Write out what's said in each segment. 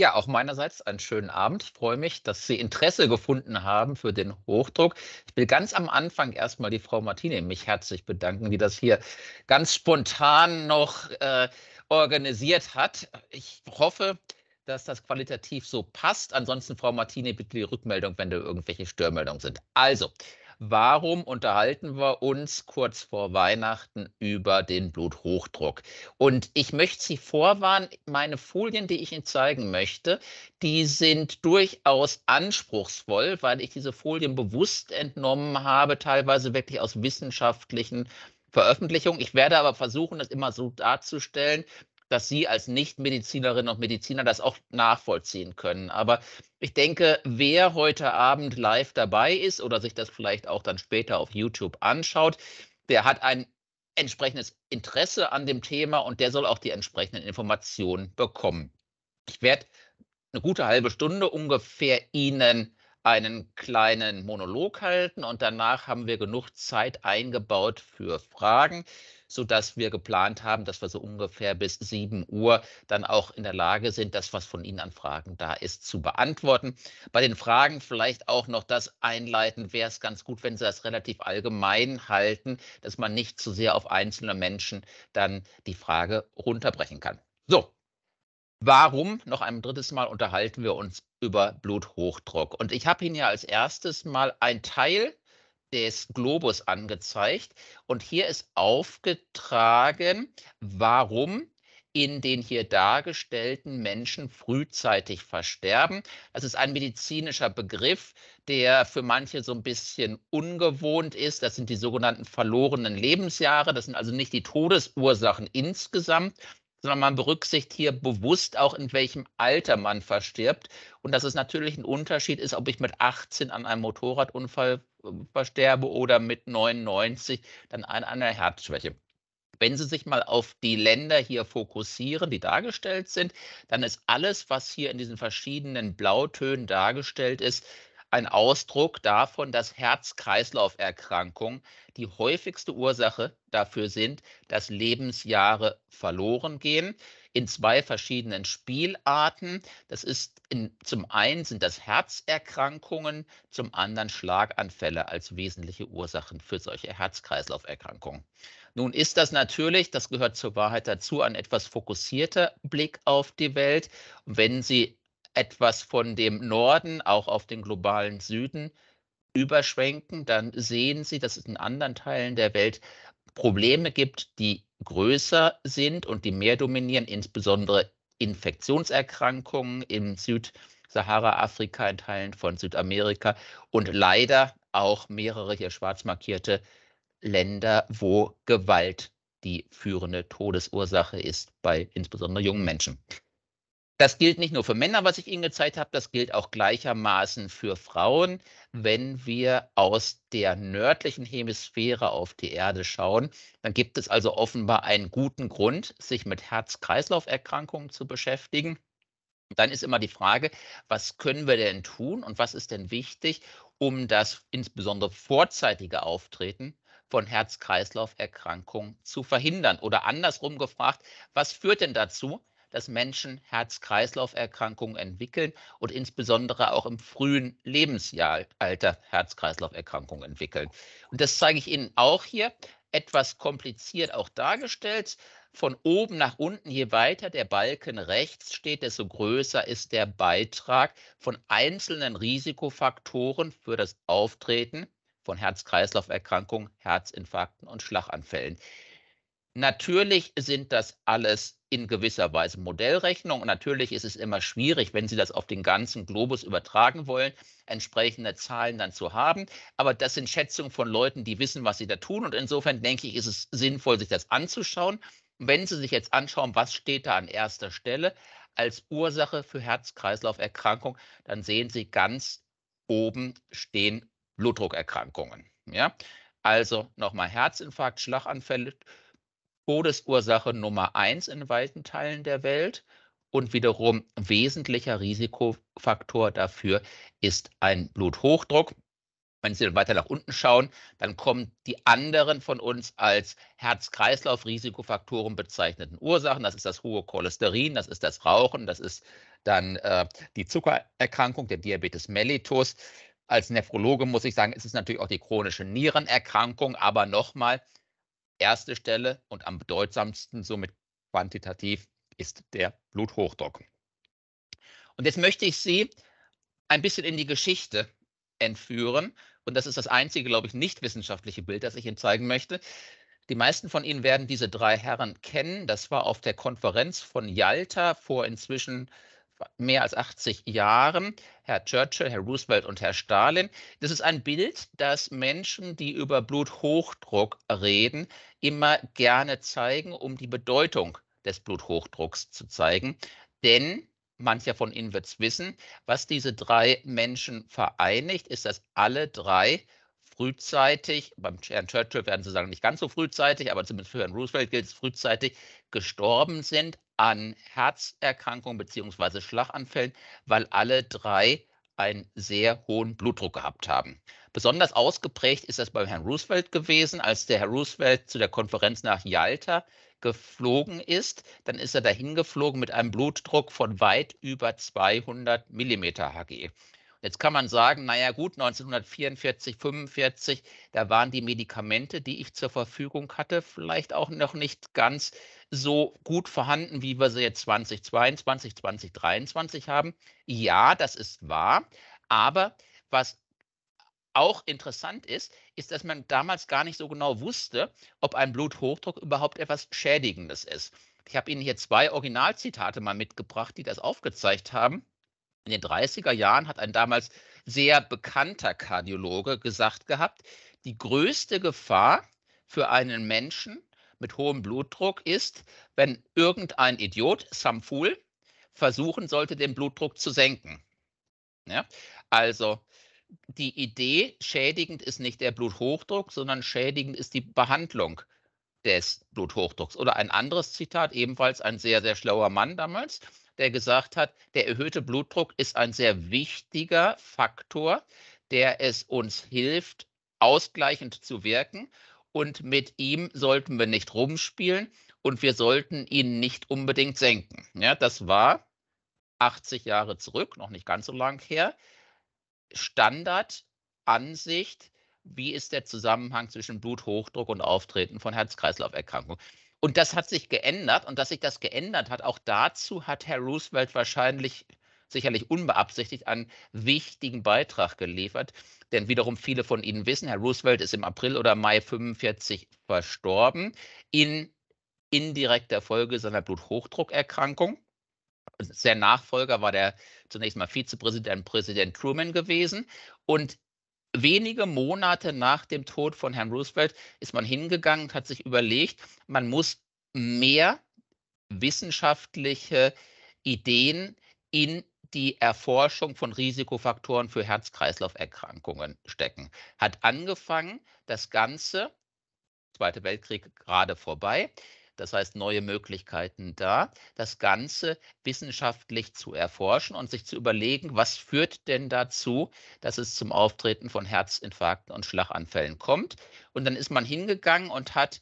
Ja, auch meinerseits einen schönen Abend. Ich freue mich, dass Sie Interesse gefunden haben für den Hochdruck. Ich will ganz am Anfang erstmal die Frau Martine mich herzlich bedanken, die das hier ganz spontan noch äh, organisiert hat. Ich hoffe, dass das qualitativ so passt. Ansonsten, Frau Martine, bitte die Rückmeldung, wenn da irgendwelche Störmeldungen sind. Also, warum unterhalten wir uns kurz vor Weihnachten über den Bluthochdruck? Und ich möchte Sie vorwarnen, meine Folien, die ich Ihnen zeigen möchte, die sind durchaus anspruchsvoll, weil ich diese Folien bewusst entnommen habe, teilweise wirklich aus wissenschaftlichen Veröffentlichungen. Ich werde aber versuchen, das immer so darzustellen, dass Sie als Nichtmedizinerinnen und Mediziner das auch nachvollziehen können. Aber ich denke, wer heute Abend live dabei ist oder sich das vielleicht auch dann später auf YouTube anschaut, der hat ein entsprechendes Interesse an dem Thema und der soll auch die entsprechenden Informationen bekommen. Ich werde eine gute halbe Stunde ungefähr Ihnen einen kleinen Monolog halten und danach haben wir genug Zeit eingebaut für Fragen sodass wir geplant haben, dass wir so ungefähr bis 7 Uhr dann auch in der Lage sind, das, was von Ihnen an Fragen da ist, zu beantworten. Bei den Fragen vielleicht auch noch das einleiten, wäre es ganz gut, wenn Sie das relativ allgemein halten, dass man nicht zu sehr auf einzelne Menschen dann die Frage runterbrechen kann. So, Warum, noch ein drittes Mal, unterhalten wir uns über Bluthochdruck? Und ich habe Ihnen ja als erstes mal ein Teil des Globus angezeigt. Und hier ist aufgetragen, warum in den hier dargestellten Menschen frühzeitig versterben. Das ist ein medizinischer Begriff, der für manche so ein bisschen ungewohnt ist. Das sind die sogenannten verlorenen Lebensjahre. Das sind also nicht die Todesursachen insgesamt, sondern man berücksichtigt hier bewusst auch, in welchem Alter man verstirbt. Und dass es natürlich ein Unterschied ist, ob ich mit 18 an einem Motorradunfall äh, versterbe oder mit 99 dann an einer Herzschwäche. Wenn Sie sich mal auf die Länder hier fokussieren, die dargestellt sind, dann ist alles, was hier in diesen verschiedenen Blautönen dargestellt ist, ein Ausdruck davon, dass Herz-Kreislauf-Erkrankungen die häufigste Ursache dafür sind, dass Lebensjahre verloren gehen in zwei verschiedenen Spielarten. Das ist in, zum einen sind das Herzerkrankungen, zum anderen Schlaganfälle als wesentliche Ursachen für solche Herz-Kreislauf-Erkrankungen. Nun ist das natürlich, das gehört zur Wahrheit dazu, ein etwas fokussierter Blick auf die Welt. wenn Sie etwas von dem Norden auch auf den globalen Süden überschwenken, dann sehen Sie, dass es in anderen Teilen der Welt Probleme gibt, die größer sind und die mehr dominieren, insbesondere Infektionserkrankungen im Südsahara-Afrika, in Teilen von Südamerika und leider auch mehrere hier schwarz markierte Länder, wo Gewalt die führende Todesursache ist bei insbesondere jungen Menschen. Das gilt nicht nur für Männer, was ich Ihnen gezeigt habe, das gilt auch gleichermaßen für Frauen, wenn wir aus der nördlichen Hemisphäre auf die Erde schauen. Dann gibt es also offenbar einen guten Grund, sich mit Herz-Kreislauf-Erkrankungen zu beschäftigen. Dann ist immer die Frage, was können wir denn tun und was ist denn wichtig, um das insbesondere vorzeitige Auftreten von Herz-Kreislauf-Erkrankungen zu verhindern? Oder andersrum gefragt, was führt denn dazu, dass Menschen Herz-Kreislauf-Erkrankungen entwickeln und insbesondere auch im frühen Lebensalter Herz-Kreislauf-Erkrankungen entwickeln. Und das zeige ich Ihnen auch hier etwas kompliziert auch dargestellt. Von oben nach unten, je weiter der Balken rechts steht, desto größer ist der Beitrag von einzelnen Risikofaktoren für das Auftreten von Herz-Kreislauf-Erkrankungen, Herzinfarkten und Schlaganfällen. Natürlich sind das alles in gewisser Weise Modellrechnung. Und natürlich ist es immer schwierig, wenn Sie das auf den ganzen Globus übertragen wollen, entsprechende Zahlen dann zu haben. Aber das sind Schätzungen von Leuten, die wissen, was sie da tun. Und insofern denke ich, ist es sinnvoll, sich das anzuschauen. wenn Sie sich jetzt anschauen, was steht da an erster Stelle als Ursache für Herz-Kreislauf-Erkrankung, dann sehen Sie ganz oben stehen Blutdruckerkrankungen. Ja? Also nochmal Herzinfarkt, Schlaganfälle, Todesursache Nummer eins in weiten Teilen der Welt. Und wiederum wesentlicher Risikofaktor dafür ist ein Bluthochdruck. Wenn Sie dann weiter nach unten schauen, dann kommen die anderen von uns als Herz-Kreislauf-Risikofaktoren bezeichneten Ursachen. Das ist das hohe Cholesterin, das ist das Rauchen, das ist dann äh, die Zuckererkrankung, der Diabetes mellitus. Als Nephrologe muss ich sagen, es ist natürlich auch die chronische Nierenerkrankung, aber nochmal, erste Stelle und am bedeutsamsten somit quantitativ ist der Bluthochdruck. Und jetzt möchte ich Sie ein bisschen in die Geschichte entführen. Und das ist das einzige, glaube ich, nicht wissenschaftliche Bild, das ich Ihnen zeigen möchte. Die meisten von Ihnen werden diese drei Herren kennen. Das war auf der Konferenz von Yalta vor inzwischen mehr als 80 Jahren, Herr Churchill, Herr Roosevelt und Herr Stalin. Das ist ein Bild, das Menschen, die über Bluthochdruck reden, immer gerne zeigen, um die Bedeutung des Bluthochdrucks zu zeigen. Denn mancher von Ihnen wird es wissen, was diese drei Menschen vereinigt, ist, dass alle drei frühzeitig, beim Herrn Churchill werden sie sagen nicht ganz so frühzeitig, aber zumindest für Herrn Roosevelt gilt es frühzeitig, gestorben sind an Herzerkrankungen bzw. Schlaganfällen, weil alle drei einen sehr hohen Blutdruck gehabt haben. Besonders ausgeprägt ist das beim Herrn Roosevelt gewesen, als der Herr Roosevelt zu der Konferenz nach Yalta geflogen ist, dann ist er dahin geflogen mit einem Blutdruck von weit über 200 mm Hg. Jetzt kann man sagen, naja gut, 1944, 45, da waren die Medikamente, die ich zur Verfügung hatte, vielleicht auch noch nicht ganz so gut vorhanden, wie wir sie jetzt 2022, 2023 haben. Ja, das ist wahr. Aber was auch interessant ist, ist, dass man damals gar nicht so genau wusste, ob ein Bluthochdruck überhaupt etwas Schädigendes ist. Ich habe Ihnen hier zwei Originalzitate mal mitgebracht, die das aufgezeigt haben. In den 30er Jahren hat ein damals sehr bekannter Kardiologe gesagt gehabt, die größte Gefahr für einen Menschen mit hohem Blutdruck ist, wenn irgendein Idiot, some fool, versuchen sollte, den Blutdruck zu senken. Ja? Also die Idee, schädigend ist nicht der Bluthochdruck, sondern schädigend ist die Behandlung des Bluthochdrucks. Oder ein anderes Zitat, ebenfalls ein sehr, sehr schlauer Mann damals, der gesagt hat, der erhöhte Blutdruck ist ein sehr wichtiger Faktor, der es uns hilft, ausgleichend zu wirken. Und mit ihm sollten wir nicht rumspielen und wir sollten ihn nicht unbedingt senken. Ja, das war 80 Jahre zurück, noch nicht ganz so lang her. Standardansicht, wie ist der Zusammenhang zwischen Bluthochdruck und Auftreten von Herz-Kreislauf-Erkrankungen? Und das hat sich geändert und dass sich das geändert hat, auch dazu hat Herr Roosevelt wahrscheinlich sicherlich unbeabsichtigt einen wichtigen Beitrag geliefert. Denn wiederum viele von Ihnen wissen, Herr Roosevelt ist im April oder Mai 45 verstorben in indirekter Folge seiner Bluthochdruckerkrankung. Sein Nachfolger war der zunächst mal Vizepräsident Präsident Truman gewesen. Und wenige Monate nach dem Tod von Herrn Roosevelt ist man hingegangen und hat sich überlegt, man muss mehr wissenschaftliche Ideen in die Erforschung von Risikofaktoren für Herz-Kreislauf-Erkrankungen stecken. Hat angefangen, das Ganze, Zweite Weltkrieg gerade vorbei, das heißt neue Möglichkeiten da, das Ganze wissenschaftlich zu erforschen und sich zu überlegen, was führt denn dazu, dass es zum Auftreten von Herzinfarkten und Schlaganfällen kommt. Und dann ist man hingegangen und hat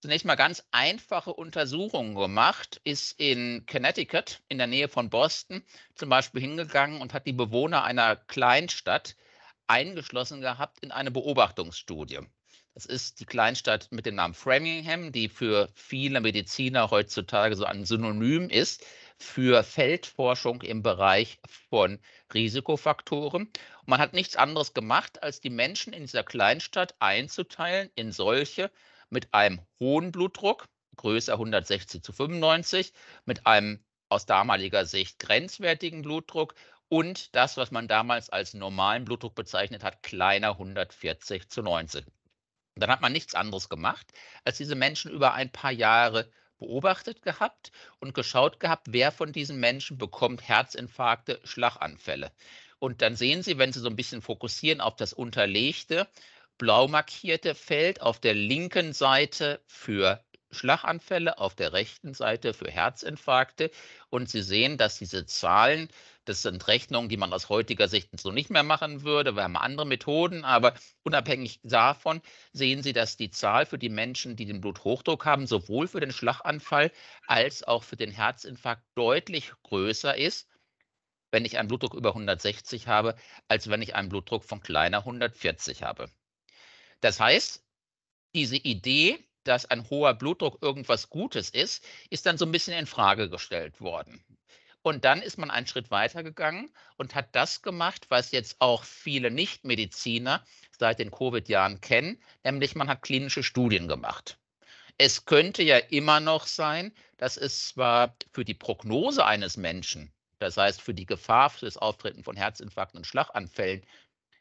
zunächst mal ganz einfache Untersuchungen gemacht, ist in Connecticut in der Nähe von Boston zum Beispiel hingegangen und hat die Bewohner einer Kleinstadt eingeschlossen gehabt in eine Beobachtungsstudie. Das ist die Kleinstadt mit dem Namen Framingham, die für viele Mediziner heutzutage so ein Synonym ist für Feldforschung im Bereich von Risikofaktoren. Und man hat nichts anderes gemacht, als die Menschen in dieser Kleinstadt einzuteilen in solche mit einem hohen Blutdruck, größer 160 zu 95, mit einem aus damaliger Sicht grenzwertigen Blutdruck und das, was man damals als normalen Blutdruck bezeichnet hat, kleiner 140 zu 90. Und Dann hat man nichts anderes gemacht, als diese Menschen über ein paar Jahre beobachtet gehabt und geschaut gehabt, wer von diesen Menschen bekommt Herzinfarkte, Schlaganfälle. Und dann sehen Sie, wenn Sie so ein bisschen fokussieren auf das unterlegte, blau markierte Feld auf der linken Seite für Schlaganfälle auf der rechten Seite für Herzinfarkte. Und Sie sehen, dass diese Zahlen, das sind Rechnungen, die man aus heutiger Sicht so nicht mehr machen würde. Wir haben andere Methoden, aber unabhängig davon sehen Sie, dass die Zahl für die Menschen, die den Bluthochdruck haben, sowohl für den Schlaganfall als auch für den Herzinfarkt deutlich größer ist wenn ich einen Blutdruck über 160 habe, als wenn ich einen Blutdruck von kleiner 140 habe. Das heißt, diese Idee, dass ein hoher Blutdruck irgendwas Gutes ist, ist dann so ein bisschen in Frage gestellt worden. Und dann ist man einen Schritt weitergegangen und hat das gemacht, was jetzt auch viele Nichtmediziner seit den Covid-Jahren kennen, nämlich man hat klinische Studien gemacht. Es könnte ja immer noch sein, dass es zwar für die Prognose eines Menschen, das heißt für die Gefahr für das Auftreten von Herzinfarkten und Schlaganfällen,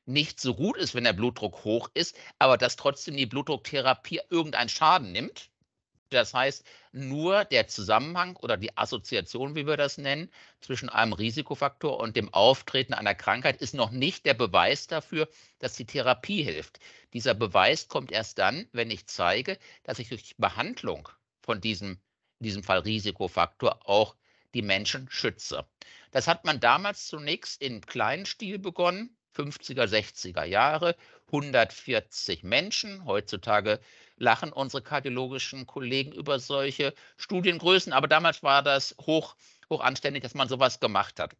nicht so gut ist, wenn der Blutdruck hoch ist, aber dass trotzdem die Blutdrucktherapie irgendeinen Schaden nimmt. Das heißt, nur der Zusammenhang oder die Assoziation, wie wir das nennen, zwischen einem Risikofaktor und dem Auftreten einer Krankheit ist noch nicht der Beweis dafür, dass die Therapie hilft. Dieser Beweis kommt erst dann, wenn ich zeige, dass ich durch die Behandlung von diesem, in diesem Fall Risikofaktor, auch die Menschen schütze. Das hat man damals zunächst in kleinen Stil begonnen 50er, 60er Jahre, 140 Menschen. Heutzutage lachen unsere kardiologischen Kollegen über solche Studiengrößen, aber damals war das hoch, hoch anständig, dass man sowas gemacht hat.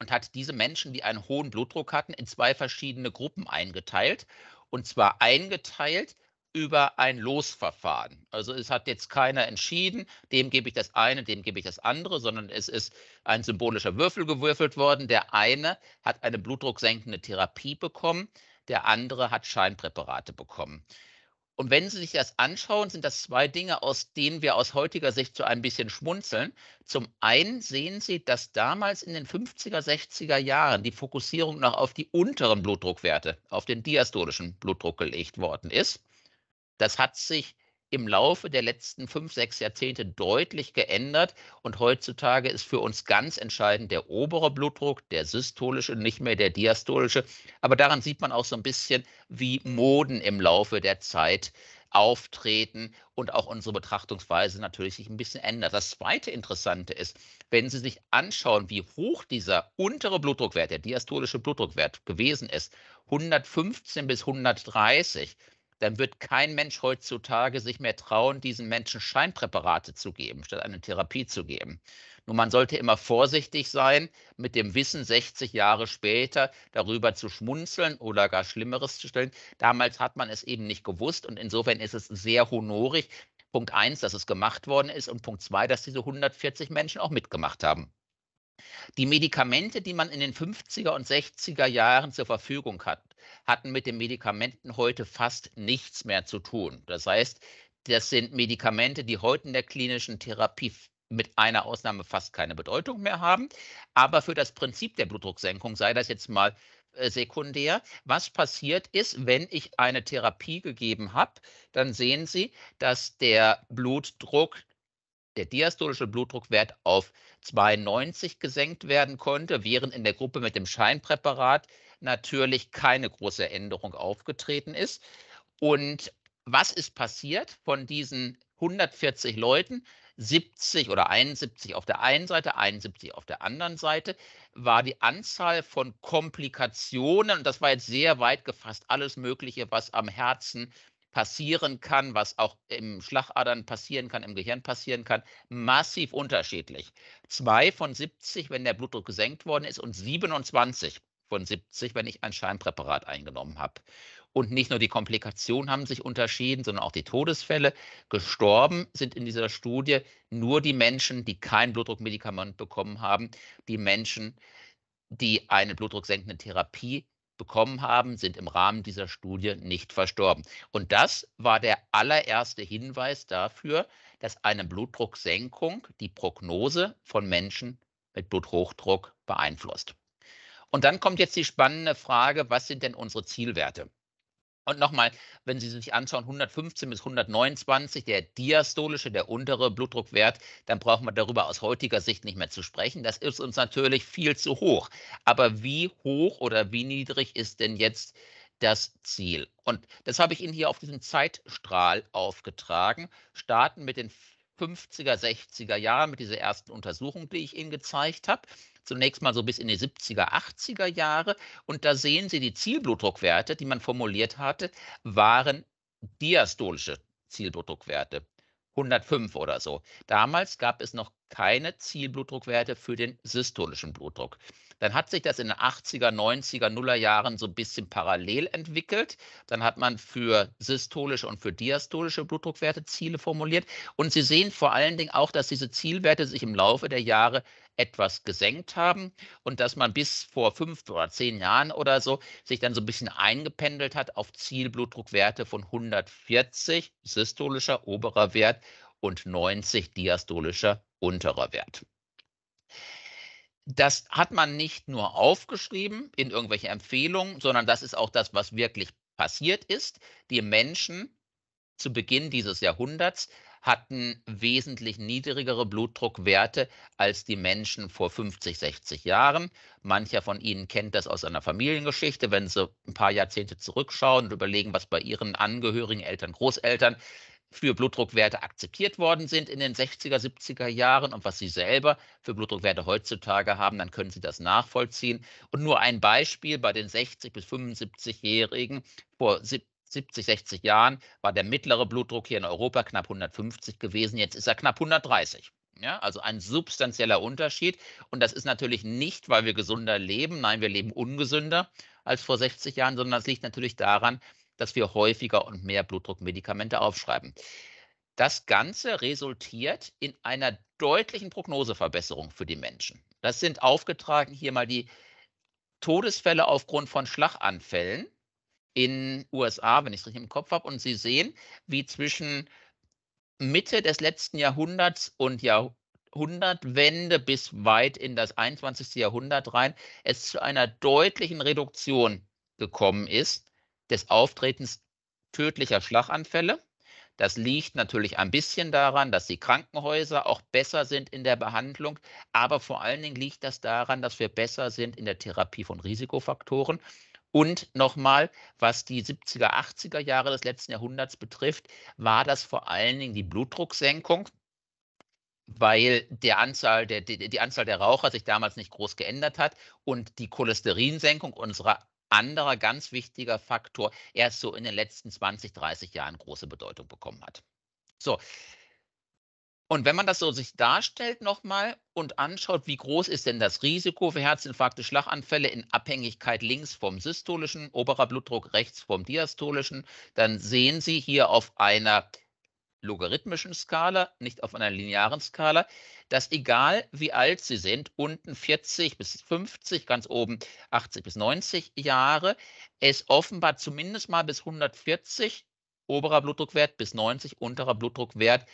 Und hat diese Menschen, die einen hohen Blutdruck hatten, in zwei verschiedene Gruppen eingeteilt. Und zwar eingeteilt über ein Losverfahren. Also es hat jetzt keiner entschieden, dem gebe ich das eine, dem gebe ich das andere, sondern es ist ein symbolischer Würfel gewürfelt worden. Der eine hat eine blutdrucksenkende Therapie bekommen, der andere hat Scheinpräparate bekommen. Und wenn Sie sich das anschauen, sind das zwei Dinge, aus denen wir aus heutiger Sicht so ein bisschen schmunzeln. Zum einen sehen Sie, dass damals in den 50er, 60er Jahren die Fokussierung noch auf die unteren Blutdruckwerte, auf den diastolischen Blutdruck gelegt worden ist. Das hat sich im Laufe der letzten fünf, sechs Jahrzehnte deutlich geändert. Und heutzutage ist für uns ganz entscheidend der obere Blutdruck, der systolische, nicht mehr der diastolische. Aber daran sieht man auch so ein bisschen, wie Moden im Laufe der Zeit auftreten und auch unsere Betrachtungsweise natürlich sich ein bisschen ändert. Das zweite Interessante ist, wenn Sie sich anschauen, wie hoch dieser untere Blutdruckwert, der diastolische Blutdruckwert gewesen ist, 115 bis 130, dann wird kein Mensch heutzutage sich mehr trauen, diesen Menschen Scheinpräparate zu geben, statt eine Therapie zu geben. Nur man sollte immer vorsichtig sein, mit dem Wissen 60 Jahre später darüber zu schmunzeln oder gar Schlimmeres zu stellen. Damals hat man es eben nicht gewusst und insofern ist es sehr honorig. Punkt eins, dass es gemacht worden ist und Punkt zwei, dass diese 140 Menschen auch mitgemacht haben. Die Medikamente, die man in den 50er und 60er Jahren zur Verfügung hat, hatten mit den Medikamenten heute fast nichts mehr zu tun. Das heißt, das sind Medikamente, die heute in der klinischen Therapie mit einer Ausnahme fast keine Bedeutung mehr haben. Aber für das Prinzip der Blutdrucksenkung sei das jetzt mal äh, sekundär. Was passiert ist, wenn ich eine Therapie gegeben habe, dann sehen Sie, dass der Blutdruck, der diastolische Blutdruckwert auf 92 gesenkt werden konnte, während in der Gruppe mit dem Scheinpräparat natürlich keine große Änderung aufgetreten ist. Und was ist passiert von diesen 140 Leuten? 70 oder 71 auf der einen Seite, 71 auf der anderen Seite, war die Anzahl von Komplikationen, und das war jetzt sehr weit gefasst, alles Mögliche, was am Herzen passieren kann, was auch im Schlagadern passieren kann, im Gehirn passieren kann, massiv unterschiedlich. Zwei von 70, wenn der Blutdruck gesenkt worden ist, und 27, von 70, wenn ich ein Scheinpräparat eingenommen habe. Und nicht nur die Komplikationen haben sich unterschieden, sondern auch die Todesfälle. Gestorben sind in dieser Studie nur die Menschen, die kein Blutdruckmedikament bekommen haben. Die Menschen, die eine blutdrucksenkende Therapie bekommen haben, sind im Rahmen dieser Studie nicht verstorben. Und das war der allererste Hinweis dafür, dass eine Blutdrucksenkung die Prognose von Menschen mit Bluthochdruck beeinflusst. Und dann kommt jetzt die spannende Frage, was sind denn unsere Zielwerte? Und nochmal, wenn Sie sich anschauen, 115 bis 129, der diastolische, der untere Blutdruckwert, dann brauchen wir darüber aus heutiger Sicht nicht mehr zu sprechen. Das ist uns natürlich viel zu hoch. Aber wie hoch oder wie niedrig ist denn jetzt das Ziel? Und das habe ich Ihnen hier auf diesem Zeitstrahl aufgetragen. Starten mit den 50er, 60er Jahren, mit dieser ersten Untersuchung, die ich Ihnen gezeigt habe zunächst mal so bis in die 70er, 80er Jahre. Und da sehen Sie, die Zielblutdruckwerte, die man formuliert hatte, waren diastolische Zielblutdruckwerte. 105 oder so. Damals gab es noch keine Zielblutdruckwerte für den systolischen Blutdruck. Dann hat sich das in den 80er, 90er, Nuller Jahren so ein bisschen parallel entwickelt. Dann hat man für systolische und für diastolische Blutdruckwerte Ziele formuliert. Und Sie sehen vor allen Dingen auch, dass diese Zielwerte sich im Laufe der Jahre etwas gesenkt haben und dass man bis vor fünf oder zehn Jahren oder so sich dann so ein bisschen eingependelt hat auf Zielblutdruckwerte von 140 systolischer oberer Wert und 90 diastolischer unterer Wert. Das hat man nicht nur aufgeschrieben in irgendwelche Empfehlungen, sondern das ist auch das, was wirklich passiert ist. Die Menschen zu Beginn dieses Jahrhunderts hatten wesentlich niedrigere Blutdruckwerte als die Menschen vor 50, 60 Jahren. Mancher von Ihnen kennt das aus seiner Familiengeschichte, wenn Sie ein paar Jahrzehnte zurückschauen und überlegen, was bei Ihren Angehörigen, Eltern, Großeltern für Blutdruckwerte akzeptiert worden sind in den 60er, 70er Jahren und was Sie selber für Blutdruckwerte heutzutage haben, dann können Sie das nachvollziehen. Und nur ein Beispiel bei den 60 bis 75-Jährigen vor 70. 70, 60 Jahren war der mittlere Blutdruck hier in Europa knapp 150 gewesen, jetzt ist er knapp 130. Ja, also ein substanzieller Unterschied. Und das ist natürlich nicht, weil wir gesünder leben. Nein, wir leben ungesünder als vor 60 Jahren, sondern das liegt natürlich daran, dass wir häufiger und mehr Blutdruckmedikamente aufschreiben. Das Ganze resultiert in einer deutlichen Prognoseverbesserung für die Menschen. Das sind aufgetragen hier mal die Todesfälle aufgrund von Schlaganfällen in USA, wenn ich es richtig im Kopf habe. Und Sie sehen, wie zwischen Mitte des letzten Jahrhunderts und Jahrhundertwende bis weit in das 21. Jahrhundert rein es zu einer deutlichen Reduktion gekommen ist des Auftretens tödlicher Schlaganfälle. Das liegt natürlich ein bisschen daran, dass die Krankenhäuser auch besser sind in der Behandlung, aber vor allen Dingen liegt das daran, dass wir besser sind in der Therapie von Risikofaktoren und nochmal, was die 70er, 80er Jahre des letzten Jahrhunderts betrifft, war das vor allen Dingen die Blutdrucksenkung, weil der Anzahl der, die, die Anzahl der Raucher sich damals nicht groß geändert hat und die Cholesterinsenkung unserer anderer ganz wichtiger Faktor erst so in den letzten 20, 30 Jahren große Bedeutung bekommen hat. So, und wenn man das so sich darstellt nochmal und anschaut, wie groß ist denn das Risiko für Herzinfarkte, Schlaganfälle in Abhängigkeit links vom systolischen, oberer Blutdruck rechts vom diastolischen, dann sehen Sie hier auf einer logarithmischen Skala, nicht auf einer linearen Skala, dass egal wie alt Sie sind, unten 40 bis 50, ganz oben 80 bis 90 Jahre, es offenbar zumindest mal bis 140 oberer Blutdruckwert bis 90 unterer Blutdruckwert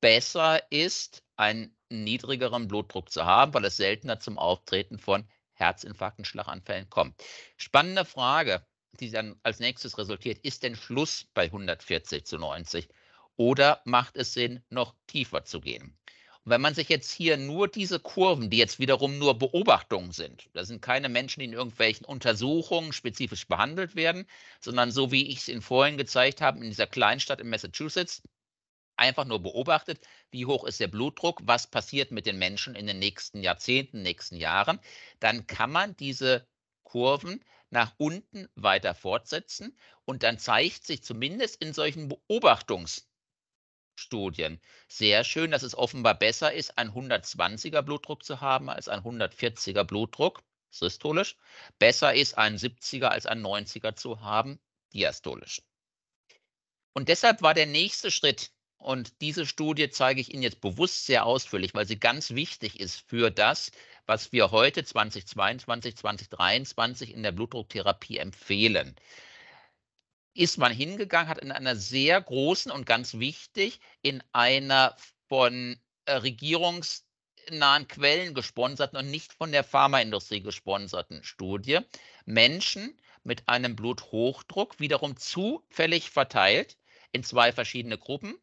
besser ist, einen niedrigeren Blutdruck zu haben, weil es seltener zum Auftreten von Herzinfarkten, Schlaganfällen kommt. Spannende Frage, die dann als nächstes resultiert, ist denn Schluss bei 140 zu 90 oder macht es Sinn, noch tiefer zu gehen? Und wenn man sich jetzt hier nur diese Kurven, die jetzt wiederum nur Beobachtungen sind, das sind keine Menschen, die in irgendwelchen Untersuchungen spezifisch behandelt werden, sondern so wie ich es Ihnen vorhin gezeigt habe, in dieser Kleinstadt in Massachusetts, einfach nur beobachtet, wie hoch ist der Blutdruck, was passiert mit den Menschen in den nächsten Jahrzehnten, nächsten Jahren, dann kann man diese Kurven nach unten weiter fortsetzen und dann zeigt sich zumindest in solchen Beobachtungsstudien sehr schön, dass es offenbar besser ist, einen 120er Blutdruck zu haben als einen 140er Blutdruck systolisch. Besser ist, einen 70er als einen 90er zu haben diastolisch. Und deshalb war der nächste Schritt und diese Studie zeige ich Ihnen jetzt bewusst sehr ausführlich, weil sie ganz wichtig ist für das, was wir heute 2022, 2023 in der Blutdrucktherapie empfehlen. Ist man hingegangen, hat in einer sehr großen und ganz wichtig in einer von äh, regierungsnahen Quellen gesponserten und nicht von der Pharmaindustrie gesponserten Studie Menschen mit einem Bluthochdruck wiederum zufällig verteilt in zwei verschiedene Gruppen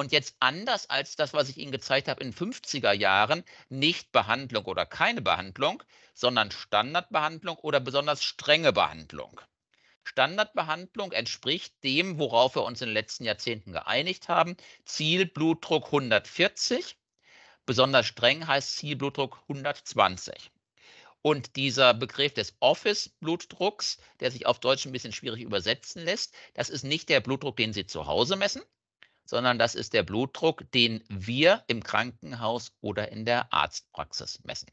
und jetzt anders als das, was ich Ihnen gezeigt habe in 50er Jahren, nicht Behandlung oder keine Behandlung, sondern Standardbehandlung oder besonders strenge Behandlung. Standardbehandlung entspricht dem, worauf wir uns in den letzten Jahrzehnten geeinigt haben. Zielblutdruck 140. Besonders streng heißt Zielblutdruck 120. Und dieser Begriff des Office-Blutdrucks, der sich auf Deutsch ein bisschen schwierig übersetzen lässt, das ist nicht der Blutdruck, den Sie zu Hause messen, sondern das ist der Blutdruck, den wir im Krankenhaus oder in der Arztpraxis messen.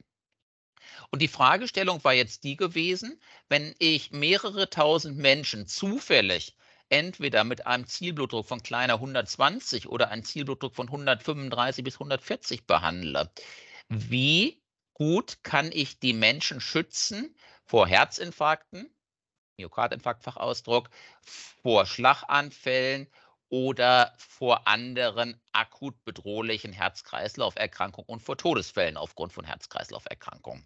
Und die Fragestellung war jetzt die gewesen, wenn ich mehrere tausend Menschen zufällig entweder mit einem Zielblutdruck von kleiner 120 oder einem Zielblutdruck von 135 bis 140 behandle, wie gut kann ich die Menschen schützen vor Herzinfarkten, Myokardinfarktfachausdruck, vor Schlaganfällen oder vor anderen akut bedrohlichen Herz-Kreislauf-Erkrankungen und vor Todesfällen aufgrund von Herz-Kreislauf-Erkrankungen.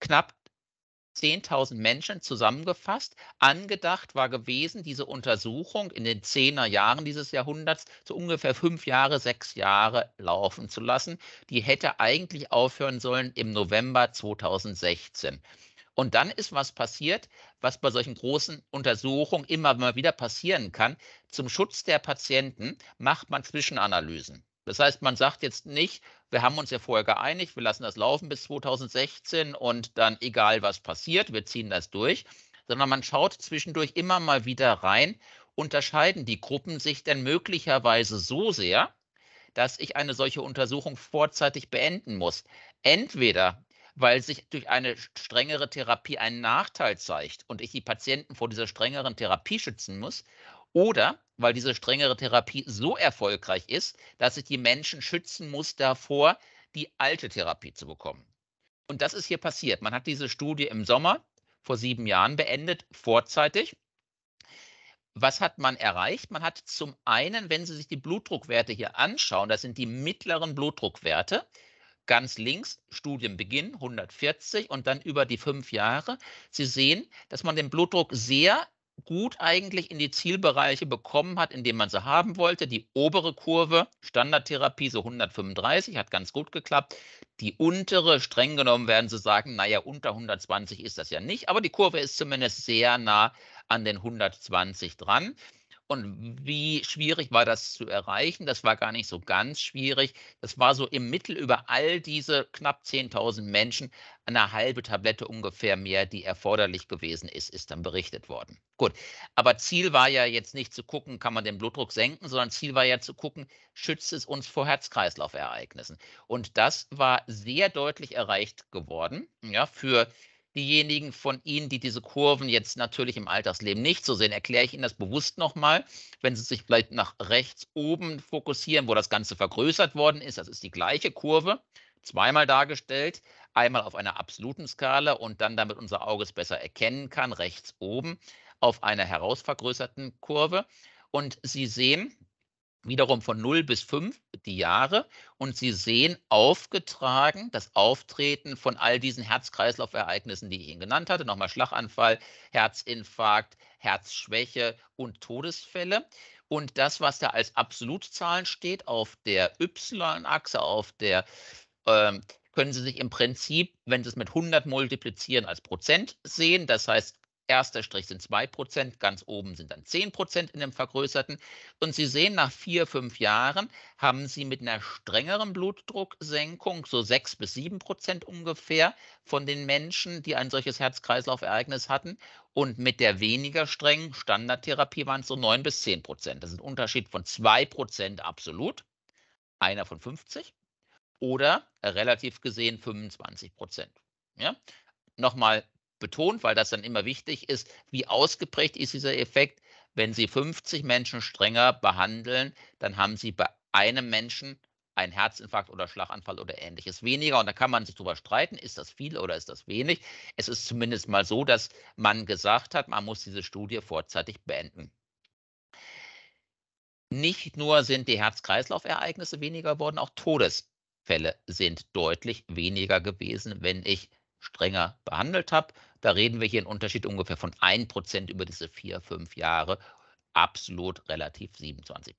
Knapp 10.000 Menschen zusammengefasst. Angedacht war gewesen, diese Untersuchung in den 10er Jahren dieses Jahrhunderts so ungefähr fünf Jahre, sechs Jahre laufen zu lassen. Die hätte eigentlich aufhören sollen im November 2016. Und dann ist was passiert, was bei solchen großen Untersuchungen immer mal wieder passieren kann. Zum Schutz der Patienten macht man Zwischenanalysen. Das heißt, man sagt jetzt nicht, wir haben uns ja vorher geeinigt, wir lassen das laufen bis 2016 und dann egal was passiert, wir ziehen das durch, sondern man schaut zwischendurch immer mal wieder rein, unterscheiden die Gruppen sich denn möglicherweise so sehr, dass ich eine solche Untersuchung vorzeitig beenden muss. Entweder weil sich durch eine strengere Therapie ein Nachteil zeigt und ich die Patienten vor dieser strengeren Therapie schützen muss oder weil diese strengere Therapie so erfolgreich ist, dass ich die Menschen schützen muss davor, die alte Therapie zu bekommen. Und das ist hier passiert. Man hat diese Studie im Sommer vor sieben Jahren beendet, vorzeitig. Was hat man erreicht? Man hat zum einen, wenn Sie sich die Blutdruckwerte hier anschauen, das sind die mittleren Blutdruckwerte, ganz links Studienbeginn 140 und dann über die fünf Jahre. Sie sehen, dass man den Blutdruck sehr gut eigentlich in die Zielbereiche bekommen hat, in denen man sie haben wollte. Die obere Kurve, Standardtherapie, so 135, hat ganz gut geklappt. Die untere, streng genommen werden sie sagen, naja, unter 120 ist das ja nicht, aber die Kurve ist zumindest sehr nah an den 120 dran. Und wie schwierig war das zu erreichen? Das war gar nicht so ganz schwierig. Das war so im Mittel über all diese knapp 10.000 Menschen eine halbe Tablette ungefähr mehr, die erforderlich gewesen ist, ist dann berichtet worden. Gut, aber Ziel war ja jetzt nicht zu gucken, kann man den Blutdruck senken, sondern Ziel war ja zu gucken, schützt es uns vor Herz-Kreislauf-Ereignissen. Und das war sehr deutlich erreicht geworden, ja, für diejenigen von Ihnen, die diese Kurven jetzt natürlich im Alltagsleben nicht so sehen, erkläre ich Ihnen das bewusst nochmal. Wenn Sie sich vielleicht nach rechts oben fokussieren, wo das Ganze vergrößert worden ist, das ist die gleiche Kurve, zweimal dargestellt, einmal auf einer absoluten Skala und dann, damit unser Auge es besser erkennen kann, rechts oben auf einer herausvergrößerten Kurve. Und Sie sehen, wiederum von 0 bis 5 die Jahre und Sie sehen aufgetragen das Auftreten von all diesen Herz-Kreislauf-Ereignissen, die ich Ihnen genannt hatte, nochmal Schlaganfall, Herzinfarkt, Herzschwäche und Todesfälle. Und das, was da als Absolutzahlen steht, auf der Y-Achse, auf der, ähm, können Sie sich im Prinzip, wenn Sie es mit 100 multiplizieren, als Prozent sehen. Das heißt, Erster Strich sind 2%, ganz oben sind dann 10% in dem vergrößerten. Und Sie sehen, nach vier, fünf Jahren haben Sie mit einer strengeren Blutdrucksenkung so 6 bis 7% ungefähr von den Menschen, die ein solches Herz-Kreislauf-Ereignis hatten. Und mit der weniger strengen Standardtherapie waren es so 9 bis 10%. Das ist ein Unterschied von 2% absolut, einer von 50 oder relativ gesehen 25%. Ja? Nochmal betont, weil das dann immer wichtig ist, wie ausgeprägt ist dieser Effekt. Wenn Sie 50 Menschen strenger behandeln, dann haben Sie bei einem Menschen einen Herzinfarkt oder Schlaganfall oder ähnliches weniger. Und da kann man sich darüber streiten, ist das viel oder ist das wenig. Es ist zumindest mal so, dass man gesagt hat, man muss diese Studie vorzeitig beenden. Nicht nur sind die Herz-Kreislauf-Ereignisse weniger geworden, auch Todesfälle sind deutlich weniger gewesen, wenn ich strenger behandelt habe. Da reden wir hier einen Unterschied ungefähr von 1% über diese vier, fünf Jahre. Absolut relativ 27